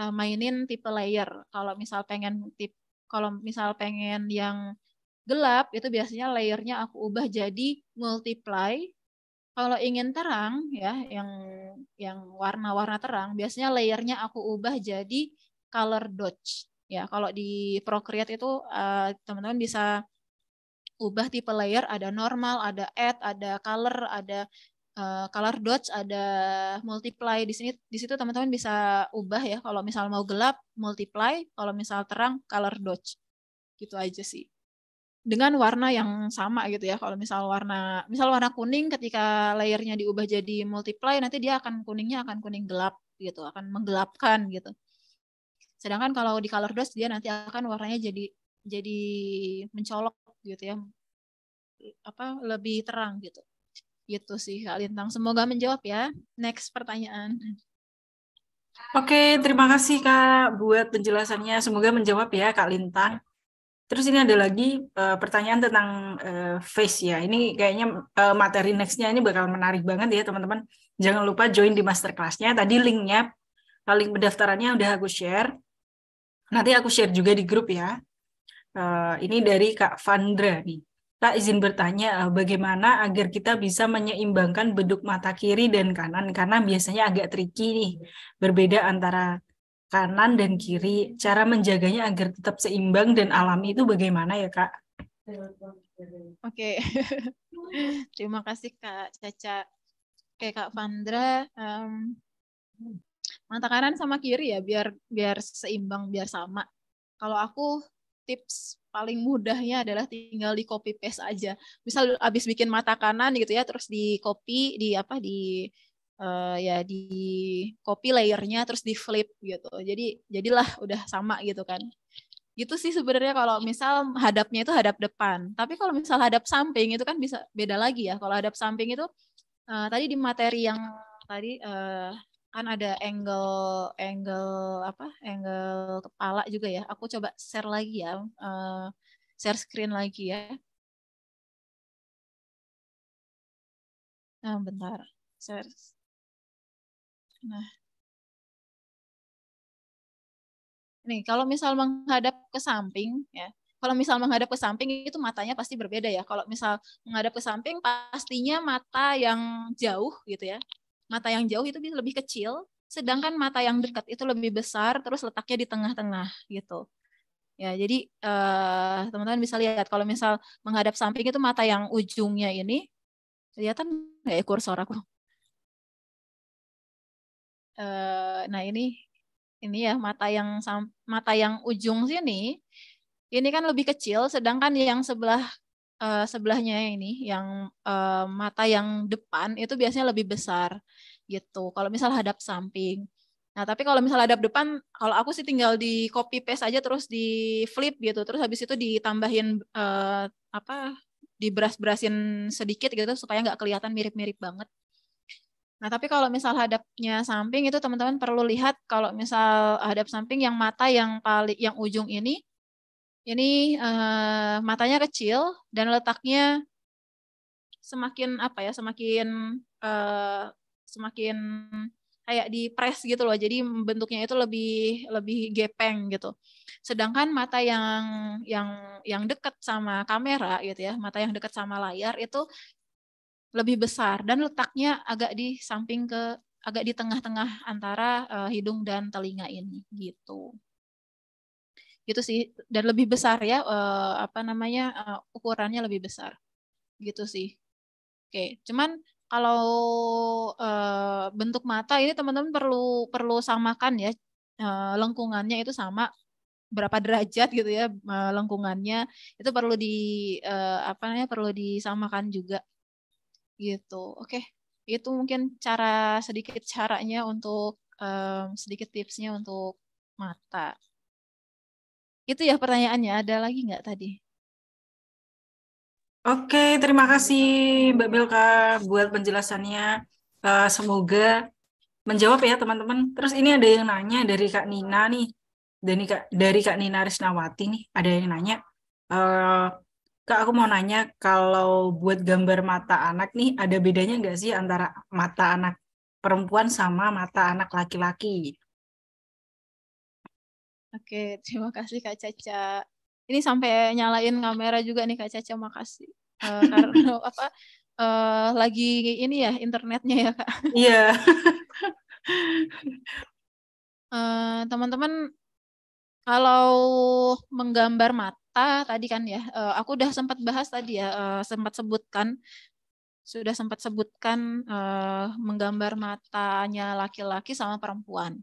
Speaker 3: eh, mainin tipe layer. Kalau misal pengen tip, kalau misal pengen yang gelap itu biasanya layernya aku ubah jadi multiply kalau ingin terang ya yang yang warna-warna terang biasanya layernya aku ubah jadi color dodge ya kalau di Procreate itu eh, teman-teman uh, bisa ubah tipe layer ada normal ada add ada color ada uh, color dodge, ada multiply di sini di situ teman-teman bisa ubah ya kalau misal mau gelap multiply kalau misal terang color dodge. gitu aja sih dengan warna yang sama gitu ya. Kalau misal warna misal warna kuning ketika layernya diubah jadi multiply nanti dia akan kuningnya akan kuning gelap gitu, akan menggelapkan gitu. Sedangkan kalau di color dose dia nanti akan warnanya jadi jadi mencolok gitu ya. Apa lebih terang gitu. Gitu sih Kak Lintang. Semoga menjawab ya. Next pertanyaan.
Speaker 2: Oke, terima kasih Kak
Speaker 1: buat penjelasannya. Semoga menjawab ya Kak Lintang. Terus ini ada lagi uh, pertanyaan tentang uh, face ya. Ini kayaknya uh, materi nextnya ini bakal menarik banget ya teman-teman. Jangan lupa join di masterclassnya. Tadi linknya, link pendaftarannya udah aku share. Nanti aku share juga di grup ya. Uh, ini dari Kak Vandra nih. Kak izin bertanya, bagaimana agar kita bisa menyeimbangkan beduk mata kiri dan kanan? Karena biasanya agak tricky nih, berbeda antara kanan dan kiri. Cara menjaganya agar tetap seimbang dan alami itu bagaimana ya, Kak?
Speaker 3: Oke. Okay. Terima kasih Kak Caca. Oke, Kak Pandra, um, mata kanan sama kiri ya biar biar seimbang, biar sama. Kalau aku tips paling mudahnya adalah tinggal di copy paste aja. Misal habis bikin mata kanan gitu ya, terus di copy di apa di uh, ya di copy layernya terus di flip gitu. Jadi jadilah udah sama gitu kan. Gitu sih sebenarnya kalau misal hadapnya itu hadap depan. Tapi kalau misal hadap samping itu kan bisa beda lagi ya. Kalau hadap samping itu uh, tadi di materi yang tadi uh, kan ada angle angle apa?
Speaker 2: angle kepala juga ya. Aku coba share lagi ya. Uh, share screen lagi ya. Nah, bentar. Share Nah, nih kalau misal menghadap ke samping ya, kalau misal menghadap ke samping itu matanya
Speaker 3: pasti berbeda ya. Kalau misal menghadap ke samping pastinya mata yang jauh gitu ya. Mata yang jauh itu lebih kecil, sedangkan mata yang dekat itu lebih besar terus letaknya di tengah-tengah gitu. Ya, jadi eh, teman-teman eh, bisa lihat kalau misal menghadap samping itu mata yang ujungnya ini kelihatan nggak
Speaker 2: ya kursor aku? uh,
Speaker 3: nah ini ini ya mata yang mata yang ujung sini ini kan lebih kecil sedangkan yang sebelah uh, sebelahnya ini yang uh, mata yang depan itu biasanya lebih besar gitu kalau misal hadap samping nah tapi kalau misal hadap depan kalau aku sih tinggal di copy paste aja terus di flip gitu terus habis itu ditambahin uh, apa diberas-berasin sedikit gitu supaya nggak kelihatan mirip-mirip banget Nah, tapi kalau misal hadapnya samping itu teman-teman perlu lihat kalau misal hadap samping yang mata yang paling yang ujung ini ini uh, matanya kecil dan letaknya semakin apa ya, semakin uh, semakin kayak di press gitu loh. Jadi bentuknya itu lebih lebih gepeng gitu. Sedangkan mata yang yang yang dekat sama kamera gitu ya, mata yang dekat sama layar itu lebih besar dan letaknya agak di samping ke agak di tengah-tengah antara eh, hidung dan telinga ini gitu gitu sih dan lebih besar ya eh, apa namanya eh, ukurannya lebih besar gitu sih oke cuman kalau bentuk mata ini teman-teman perlu perlu samakan ya lengkungannya itu sama berapa derajat gitu ya lengkungannya itu perlu di apa namanya perlu disamakan juga gitu. Oke, okay. itu mungkin cara sedikit caranya untuk um, sedikit tipsnya untuk mata. Itu ya pertanyaannya. Ada lagi nggak tadi?
Speaker 2: Oke, terima kasih Mbak Belka buat penjelasannya. Uh,
Speaker 1: semoga menjawab ya teman-teman. Terus ini ada yang nanya dari Kak Nina nih. Dari Kak, dari Kak Nina Risnawati nih, ada yang nanya. Uh, Kak, aku mau nanya, kalau buat gambar mata anak nih, ada bedanya nggak sih antara mata anak perempuan sama mata anak laki-laki?
Speaker 3: Oke, terima kasih Kak Caca. Ini sampai nyalain kamera juga nih Kak Caca, makasih. Uh, karena apa? Uh, lagi ini ya internetnya ya Kak. Iya. Yeah. uh, teman-teman, kalau menggambar mata kita ah, tadi kan ya, eh, aku udah sempat bahas tadi ya, eh, sempat sebutkan sudah sempat sebutkan eh, menggambar matanya laki-laki sama perempuan.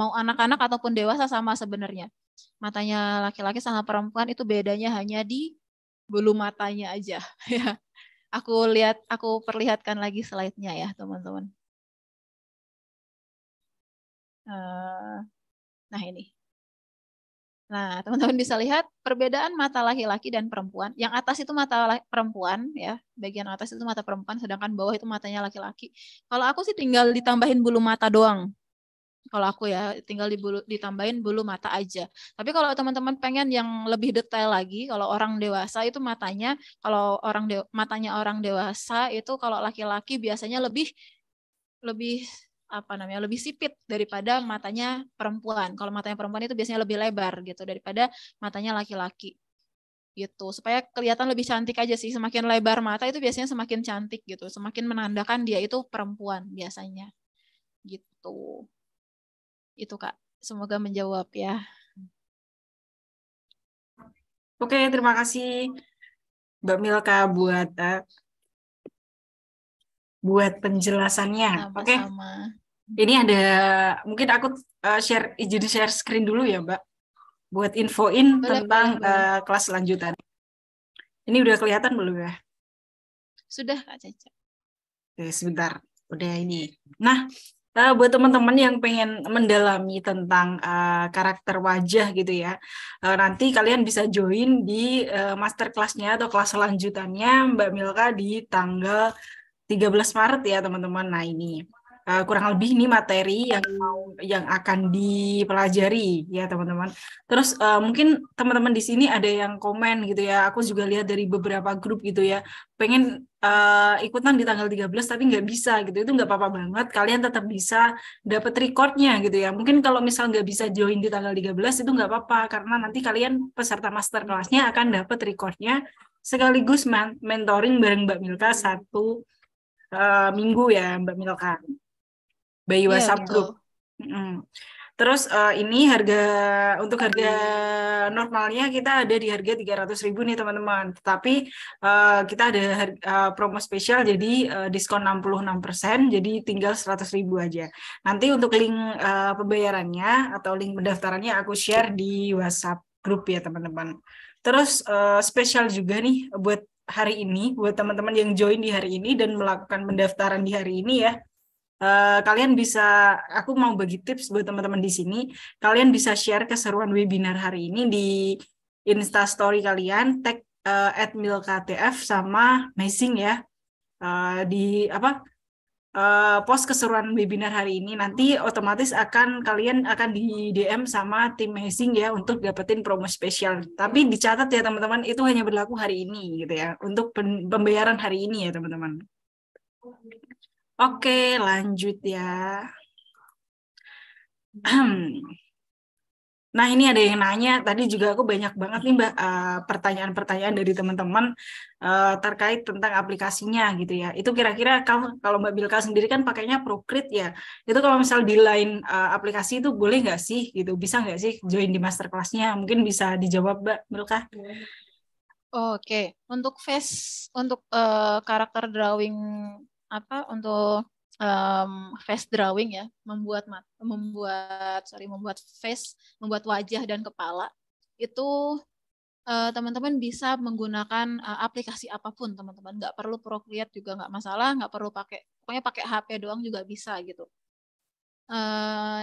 Speaker 3: mau anak-anak ataupun dewasa sama sebenarnya. Matanya laki-laki sama perempuan itu bedanya hanya di
Speaker 2: bulu matanya aja. Ya. aku lihat, aku perlihatkan lagi slide-nya ya, teman-teman. nah ini. Nah, teman-teman bisa lihat perbedaan mata laki-laki dan
Speaker 3: perempuan. Yang atas itu mata perempuan ya, bagian atas itu mata perempuan sedangkan bawah itu matanya laki-laki. Kalau aku sih tinggal ditambahin bulu mata doang. Kalau aku ya tinggal dibulu, ditambahin bulu mata aja. Tapi kalau teman-teman pengen yang lebih detail lagi, kalau orang dewasa itu matanya, kalau orang de, matanya orang dewasa itu kalau laki-laki biasanya lebih lebih apa namanya lebih sipit daripada matanya perempuan. Kalau matanya perempuan itu biasanya lebih lebar gitu daripada matanya laki-laki gitu supaya kelihatan lebih cantik aja sih semakin lebar mata itu biasanya semakin cantik gitu semakin menandakan dia itu perempuan biasanya gitu itu kak semoga
Speaker 2: menjawab ya oke terima kasih mbak Milka buat uh, buat
Speaker 1: penjelasannya. Oke. Okay? Ini ada mungkin aku uh, share izin share screen dulu ya, Mbak. Buat infoin boleh, tentang Uh, kelas lanjutan. Ini udah kelihatan belum ya?
Speaker 2: Sudah, Kak Caca.
Speaker 1: Oke, sebentar. Udah ini. Nah, uh, buat teman-teman yang pengen mendalami tentang uh, karakter wajah gitu ya uh, nanti kalian bisa join di uh, master kelasnya atau kelas selanjutannya Mbak Milka di tanggal 13 Maret ya teman-teman. Nah ini uh, kurang lebih ini materi yang mau yang akan dipelajari ya teman-teman. Terus uh, mungkin teman-teman di sini ada yang komen gitu ya. Aku juga lihat dari beberapa grup gitu ya. Pengen uh, ikutan di tanggal 13 tapi nggak bisa gitu. Itu nggak apa-apa banget. Kalian tetap bisa dapat recordnya gitu ya. Mungkin kalau misal nggak bisa join di tanggal 13 itu nggak apa-apa karena nanti kalian peserta master kelasnya akan dapat recordnya sekaligus mentoring bareng Mbak Milka satu uh, Minggu ya Mbak Milka. Bayi iya, yeah, WhatsApp betul. group. mm Terus uh, ini harga untuk harga normalnya kita ada di harga tiga ratus ribu nih teman-teman. Tetapi uh, kita ada harga, uh, promo spesial jadi uh, diskon persen. jadi tinggal seratus ribu aja. Nanti untuk link uh, pembayarannya atau link pendaftarannya aku share di WhatsApp grup ya teman-teman. Terus uh, spesial juga nih buat hari ini buat teman-teman yang join di hari ini dan melakukan pendaftaran di hari ini ya. Uh, kalian bisa aku mau bagi tips buat teman-teman di sini. Kalian bisa share keseruan webinar hari ini di Insta story kalian tag uh, eh, @milktf sama amazing ya. Uh, di apa? uh, post keseruan webinar hari ini nanti otomatis akan kalian akan di DM sama tim Hazing ya untuk dapetin promo spesial. Tapi dicatat ya teman-teman itu hanya berlaku hari ini gitu ya untuk pembayaran hari ini ya teman-teman. Oke lanjut ya. Nah, ini ada yang nanya tadi juga aku banyak banget nih Mbak eh, pertanyaan-pertanyaan dari teman-teman eh, terkait tentang aplikasinya gitu ya. Itu kira-kira kalau kalau Mbak Bilka sendiri kan pakainya Procreate ya. Itu kalau misal di lain eh, aplikasi itu boleh nggak sih gitu? Bisa nggak sih join di masterclassnya? Mungkin bisa dijawab Mbak Bilka.
Speaker 3: Oke, untuk face untuk uh, karakter drawing apa untuk um, face drawing ya, membuat mat, membuat sorry membuat face, membuat wajah dan kepala itu eh, teman-teman uh, bisa menggunakan uh, aplikasi apapun teman-teman, nggak perlu Procreate juga nggak masalah, nggak perlu pakai pokoknya pakai HP doang juga bisa gitu. Uh,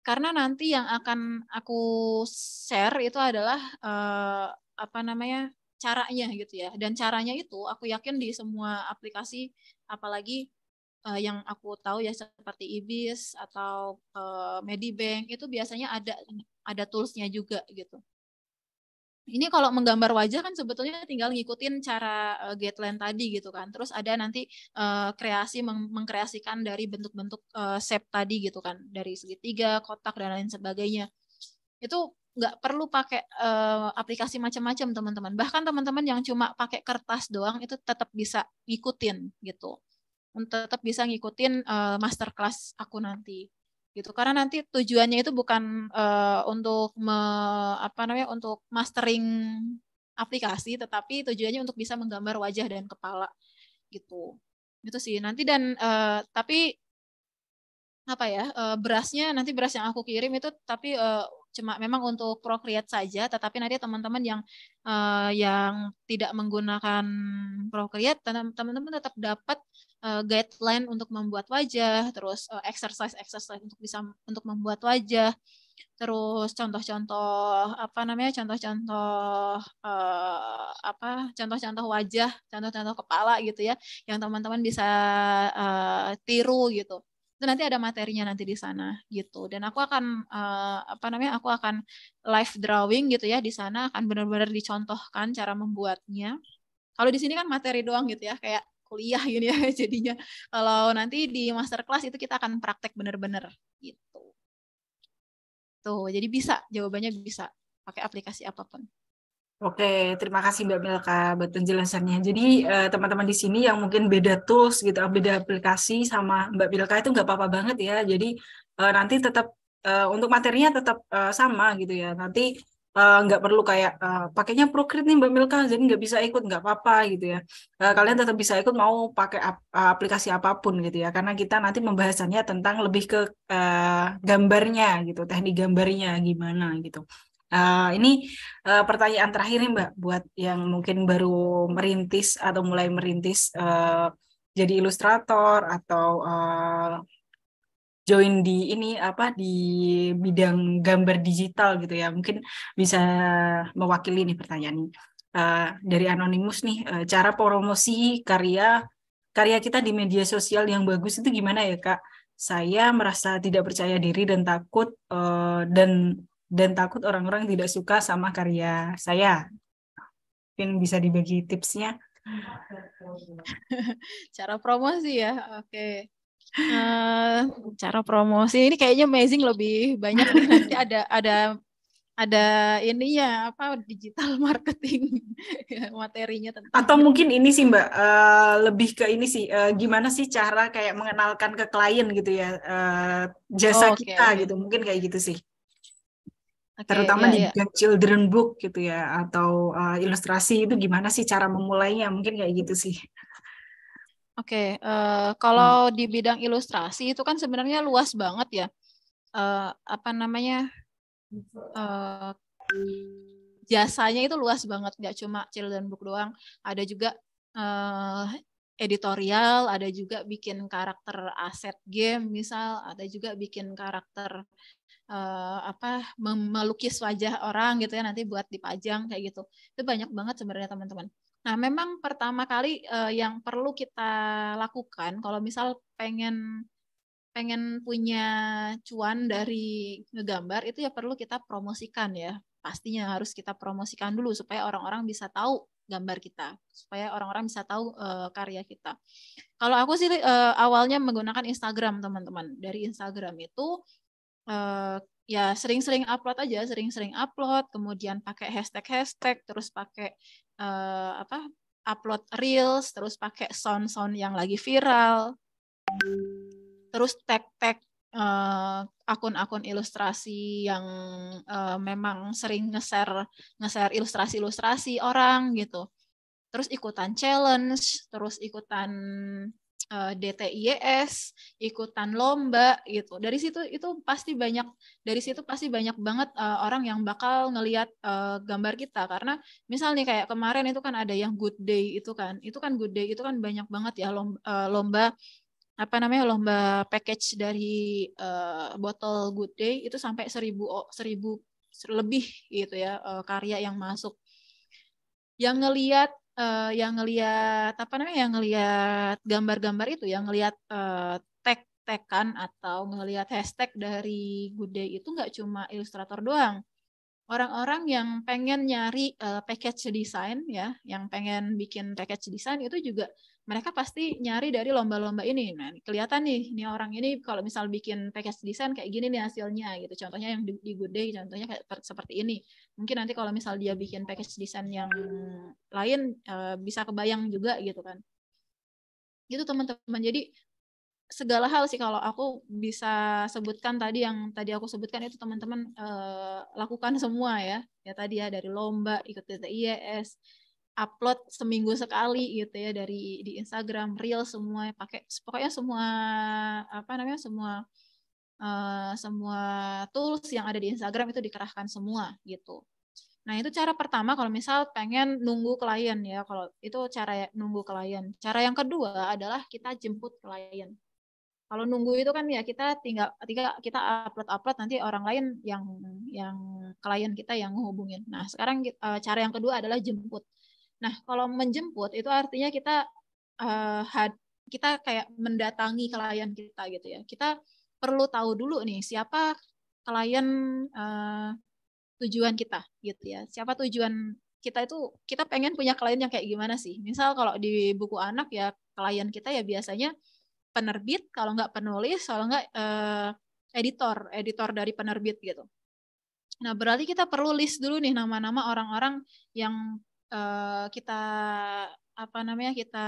Speaker 3: karena nanti yang akan aku share itu adalah uh, apa namanya caranya gitu ya dan caranya itu aku yakin di semua aplikasi apalagi uh, yang aku tahu ya seperti ibis atau uh, medibank itu biasanya ada ada toolsnya juga gitu ini kalau menggambar wajah kan sebetulnya tinggal ngikutin cara uh, guideline tadi gitu kan. Terus ada nanti uh, kreasi meng mengkreasikan dari bentuk-bentuk uh, shape tadi gitu kan, dari segitiga, kotak dan lain sebagainya. Itu nggak perlu pakai uh, aplikasi macam-macam teman-teman. Bahkan teman-teman yang cuma pakai kertas doang itu tetap bisa ngikutin gitu untuk tetap bisa ngikutin uh, masterclass aku nanti gitu karena nanti tujuannya itu bukan uh, untuk me, apa namanya untuk mastering aplikasi tetapi tujuannya untuk bisa menggambar wajah dan kepala gitu itu sih nanti dan uh, tapi apa ya uh, berasnya nanti beras yang aku kirim itu tapi uh, cuma memang untuk Procreate saja, tetapi nanti teman-teman yang uh, yang tidak menggunakan Procreate, teman-teman tetap dapat uh, guideline untuk membuat wajah, terus uh, exercise exercise untuk bisa untuk membuat wajah, terus contoh-contoh apa namanya contoh-contoh uh, apa contoh-contoh wajah, contoh-contoh kepala gitu ya, yang teman-teman bisa uh, tiru gitu itu nanti ada materinya nanti di sana gitu dan aku akan uh, apa namanya aku akan live drawing gitu ya di sana akan benar-benar dicontohkan cara membuatnya kalau di sini kan materi doang gitu ya kayak kuliah ini ya jadinya. Kalau nanti di master masterclass itu kita akan praktek bener-bener gitu. Tuh, jadi bisa, jawabannya bisa pakai aplikasi apapun.
Speaker 1: Oke, terima kasih Mbak Milka buat penjelasannya. Jadi eh, teman-teman di sini yang mungkin beda tools gitu, ah, beda aplikasi sama Mbak Milka itu nggak apa-apa banget ya. Jadi eh, nanti tetap eh, untuk materinya tetap sama gitu ya. Nanti Eh, nggak uh, perlu kayak uh, pakainya Procreate nih Mbak Milka jadi nggak bisa ikut nggak apa-apa gitu ya uh, kalian tetap bisa ikut mau pakai ap aplikasi apapun gitu ya karena kita nanti membahasannya tentang lebih ke uh, gambarnya gitu teknik gambarnya gimana gitu uh, ini uh, pertanyaan terakhir nih Mbak buat yang mungkin baru merintis atau mulai merintis uh, jadi ilustrator atau uh, join di ini apa di bidang gambar digital gitu ya mungkin bisa mewakili nih pertanyaan uh, dari anonimus nih uh, cara promosi karya karya kita di media sosial yang bagus itu gimana ya kak saya merasa tidak percaya diri dan takut uh, dan dan takut orang-orang tidak suka sama karya saya mungkin bisa dibagi tipsnya
Speaker 3: cara promosi ya oke okay uh, cara promosi ini kayaknya amazing lebih banyak nanti ada ada ada ininya apa digital marketing materinya tentang
Speaker 1: atau itu. mungkin ini sih mbak uh, lebih ke ini sih uh, gimana sih cara kayak mengenalkan ke klien gitu ya uh, jasa oh, okay. kita gitu mungkin kayak gitu sih okay, terutama yeah, di yeah. children book gitu ya atau uh, ilustrasi itu gimana sih cara memulainya mungkin kayak gitu sih
Speaker 3: Oke, okay, uh, eh, kalau hmm. di bidang ilustrasi itu kan sebenarnya luas banget ya. Uh, apa namanya? Uh, jasanya itu luas banget, nggak cuma children book doang. Ada juga uh, editorial, ada juga bikin karakter aset game misal, ada juga bikin karakter uh, apa melukis wajah orang gitu ya nanti buat dipajang kayak gitu. Itu banyak banget sebenarnya teman-teman. Nah, memang pertama kali uh, yang perlu kita lakukan kalau misal pengen pengen punya cuan dari ngegambar itu ya perlu kita promosikan ya. Pastinya harus kita promosikan dulu supaya orang-orang bisa tahu gambar kita, supaya orang-orang bisa tahu uh, karya kita. Kalau aku sih uh, awalnya menggunakan Instagram, teman-teman. Dari Instagram itu uh, ya sering-sering upload aja, sering-sering upload, kemudian pakai hashtag-hashtag, terus pakai uh, apa upload reels terus pakai sound sound yang lagi viral terus tag tag uh, eh, akun-akun ilustrasi yang uh, memang sering ngeser ngeser ilustrasi-ilustrasi orang gitu terus ikutan challenge terus ikutan uh, eh, DTIES, ikutan lomba gitu. Dari situ itu pasti banyak dari situ pasti banyak banget uh, orang yang bakal ngelihat uh, eh, gambar kita karena misalnya kayak kemarin itu kan ada yang good day itu kan. Itu kan good day itu kan banyak banget ya lomba, uh, lomba apa namanya lomba package dari uh, botol good day itu sampai seribu seribu lebih gitu ya uh, karya yang masuk yang ngeliat uh, yang ngelihat apa namanya yang ngelihat gambar-gambar itu yang ngelihat uh, eh, tag tag atau ngelihat hashtag dari Good Day itu nggak cuma ilustrator doang orang-orang yang pengen nyari uh, package design ya yang pengen bikin package design itu juga mereka pasti nyari dari lomba-lomba ini. Nah, kelihatan nih, ini orang ini kalau misal bikin package desain kayak gini nih hasilnya gitu. Contohnya yang di, di Good Day, contohnya kayak seperti ini. Mungkin nanti kalau misal dia bikin package desain yang lain uh, bisa kebayang juga gitu kan. Gitu teman-teman. Jadi segala hal sih kalau aku bisa sebutkan tadi yang tadi aku sebutkan itu teman-teman eh, lakukan semua ya ya tadi ya dari lomba ikut TTIES upload seminggu sekali gitu ya dari di Instagram real semua pakai pokoknya semua apa namanya semua uh, semua tools yang ada di Instagram itu dikerahkan semua gitu. Nah, itu cara pertama kalau misal pengen nunggu klien ya, kalau itu cara ya, nunggu klien. Cara yang kedua adalah kita jemput klien. Kalau nunggu itu kan ya kita tinggal ketika kita upload-upload nanti orang lain yang yang klien kita yang menghubungin. Nah, sekarang eh, cara yang kedua adalah jemput. Nah, kalau menjemput itu artinya kita uh, had, kita kayak mendatangi klien kita gitu ya. Kita perlu tahu dulu nih siapa klien uh, tujuan kita gitu ya. Siapa tujuan kita itu kita pengen punya klien yang kayak gimana sih? Misal kalau di buku anak ya klien kita ya biasanya penerbit, kalau nggak penulis, kalau nggak uh, editor, editor dari penerbit gitu. Nah, berarti kita perlu list dulu nih nama-nama orang-orang yang Eh, kita apa namanya kita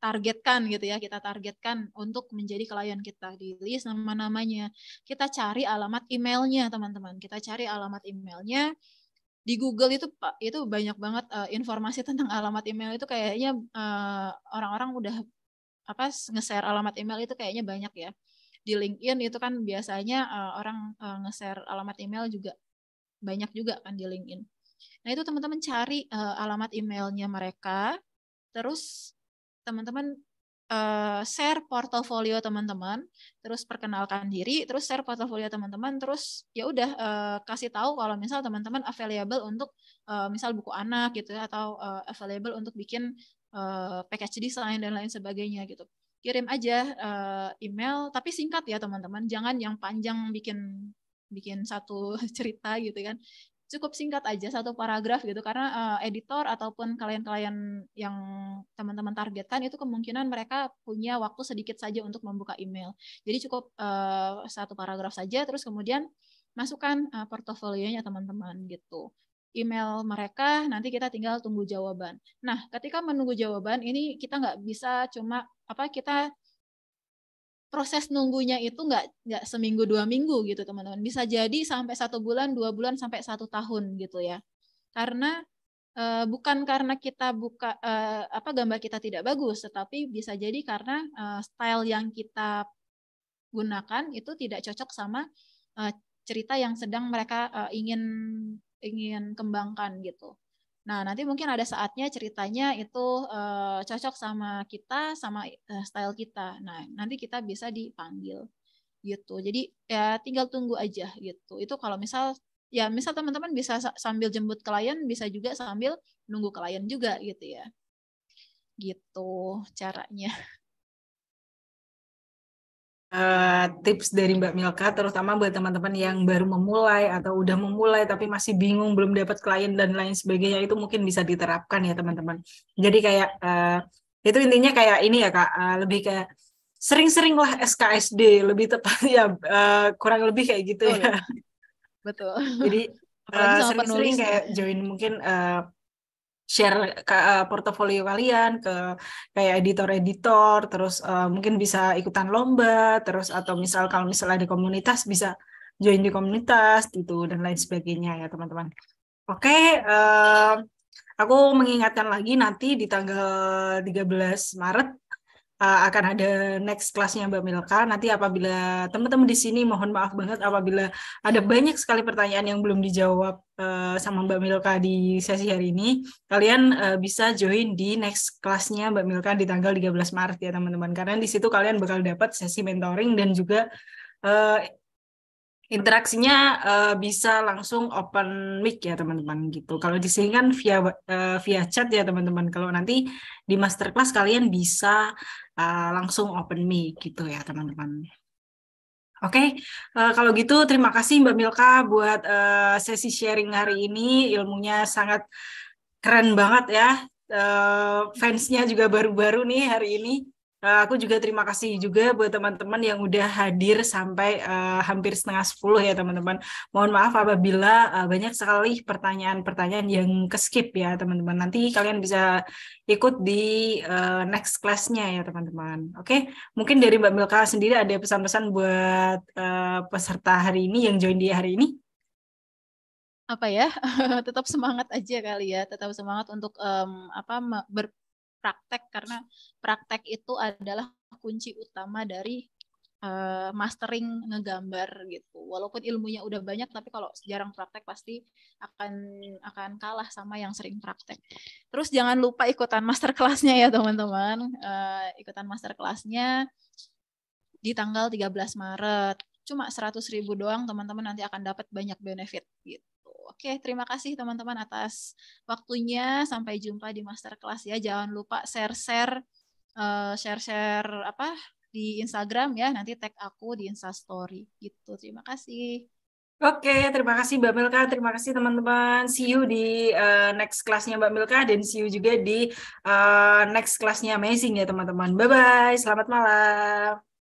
Speaker 3: targetkan gitu ya kita targetkan untuk menjadi klien kita di list nama-namanya kita cari alamat emailnya teman-teman kita cari alamat emailnya di Google itu itu banyak banget uh, informasi tentang alamat email itu kayaknya eh, orang-orang uh, udah apa nge-share alamat email itu kayaknya banyak ya. Di LinkedIn itu kan biasanya uh, orang uh, nge-share alamat email juga banyak juga kan di LinkedIn. Nah itu teman-teman cari uh, alamat emailnya mereka, terus teman-teman uh, share portofolio teman-teman, terus perkenalkan diri, terus share portofolio teman-teman, terus ya udah uh, kasih tahu kalau misal teman-teman available untuk uh, misal buku anak gitu ya, atau uh, available untuk bikin uh, package design dan lain sebagainya gitu. Kirim aja email tapi singkat ya teman-teman, jangan yang panjang bikin bikin satu cerita gitu kan cukup singkat aja satu paragraf gitu karena uh, editor ataupun kalian-kalian yang teman-teman targetkan itu kemungkinan mereka punya waktu sedikit saja untuk membuka email. Jadi cukup uh, satu paragraf saja terus kemudian masukkan uh, portofolionya teman-teman gitu. Email mereka nanti kita tinggal tunggu jawaban. Nah, ketika menunggu jawaban ini kita nggak bisa cuma apa kita proses nunggunya itu nggak nggak seminggu dua minggu gitu teman-teman bisa jadi sampai satu bulan dua bulan sampai satu tahun gitu ya karena e, bukan karena kita buka e, apa gambar kita tidak bagus tetapi bisa jadi karena e, style yang kita gunakan itu tidak cocok sama cerita yang sedang mereka ingin ingin kembangkan gitu Nah, nanti mungkin ada saatnya ceritanya itu uh, cocok sama kita, sama uh, style kita. Nah, nanti kita bisa dipanggil gitu. Jadi ya tinggal tunggu aja gitu. Itu kalau misal ya misal teman-teman bisa sambil jemput klien, bisa juga sambil nunggu klien juga gitu ya. Gitu caranya.
Speaker 1: Eh, tips dari Mbak Milka terutama buat teman-teman yang baru memulai atau udah memulai tapi masih bingung belum dapat klien dan lain sebagainya itu mungkin bisa diterapkan ya teman-teman. Jadi kayak uh, itu intinya kayak ini ya Kak, uh, lebih kayak sering-seringlah SKSD lebih tepat ya uh, kurang lebih kayak gitu ya.
Speaker 2: Betul. Jadi sering-sering uh, kayak
Speaker 1: join mungkin uh, share ke uh, portofolio kalian ke kayak editor-editor terus uh, mungkin bisa ikutan lomba terus atau misal kalau misalnya di komunitas bisa join di komunitas gitu dan lain sebagainya ya teman-teman. Oke, okay, uh, eh, aku mengingatkan lagi nanti di tanggal 13 Maret uh, akan ada next kelasnya Mbak Milka. Nanti apabila teman-teman di sini mohon maaf banget apabila ada banyak sekali pertanyaan yang belum dijawab uh, sama Mbak Milka di sesi hari ini. Kalian uh, bisa join di next kelasnya Mbak Milka di tanggal 13 Maret ya teman-teman. Karena di situ kalian bakal dapat sesi mentoring dan juga uh, interaksinya uh, bisa langsung open mic ya teman-teman gitu. Kalau di sini kan via uh, via chat ya teman-teman. Kalau nanti di masterclass kalian bisa Eh, langsung open me gitu ya teman-teman. Oke, okay. uh, eh, kalau gitu terima kasih Mbak Milka buat uh, sesi sharing hari ini. Ilmunya sangat keren banget ya. Uh, fansnya juga baru-baru nih hari ini. Eh, aku juga terima kasih juga buat teman-teman yang udah hadir sampai uh, hampir setengah sepuluh ya teman-teman. Mohon maaf apabila uh, banyak sekali pertanyaan-pertanyaan yang keskip ya teman-teman. Nanti kalian bisa ikut di uh, next class-nya ya teman-teman. Oke, mungkin dari Mbak Milka sendiri ada pesan-pesan buat uh, peserta hari ini yang join di hari ini?
Speaker 3: apa ya tetap semangat aja kali ya tetap semangat untuk um, apa ber, praktek karena praktek itu adalah kunci utama dari uh, mastering ngegambar gitu. Walaupun ilmunya udah banyak tapi kalau jarang praktek pasti akan akan kalah sama yang sering praktek. Terus jangan lupa ikutan master kelasnya ya teman-teman. Uh, ikutan master kelasnya di tanggal 13 Maret. Cuma 100.000 doang teman-teman nanti akan dapat banyak benefit gitu. Oke, terima kasih teman-teman atas waktunya. Sampai jumpa di masterclass ya. Jangan lupa share-share eh, share-share apa di Instagram ya. Nanti tag aku di Insta Story gitu. Terima kasih. Oke, terima kasih
Speaker 1: Mbak Milka, terima kasih teman-teman. See you di uh, next kelasnya Mbak Milka dan see you juga di
Speaker 2: uh, next kelasnya Amazing ya teman-teman. Bye-bye, selamat malam.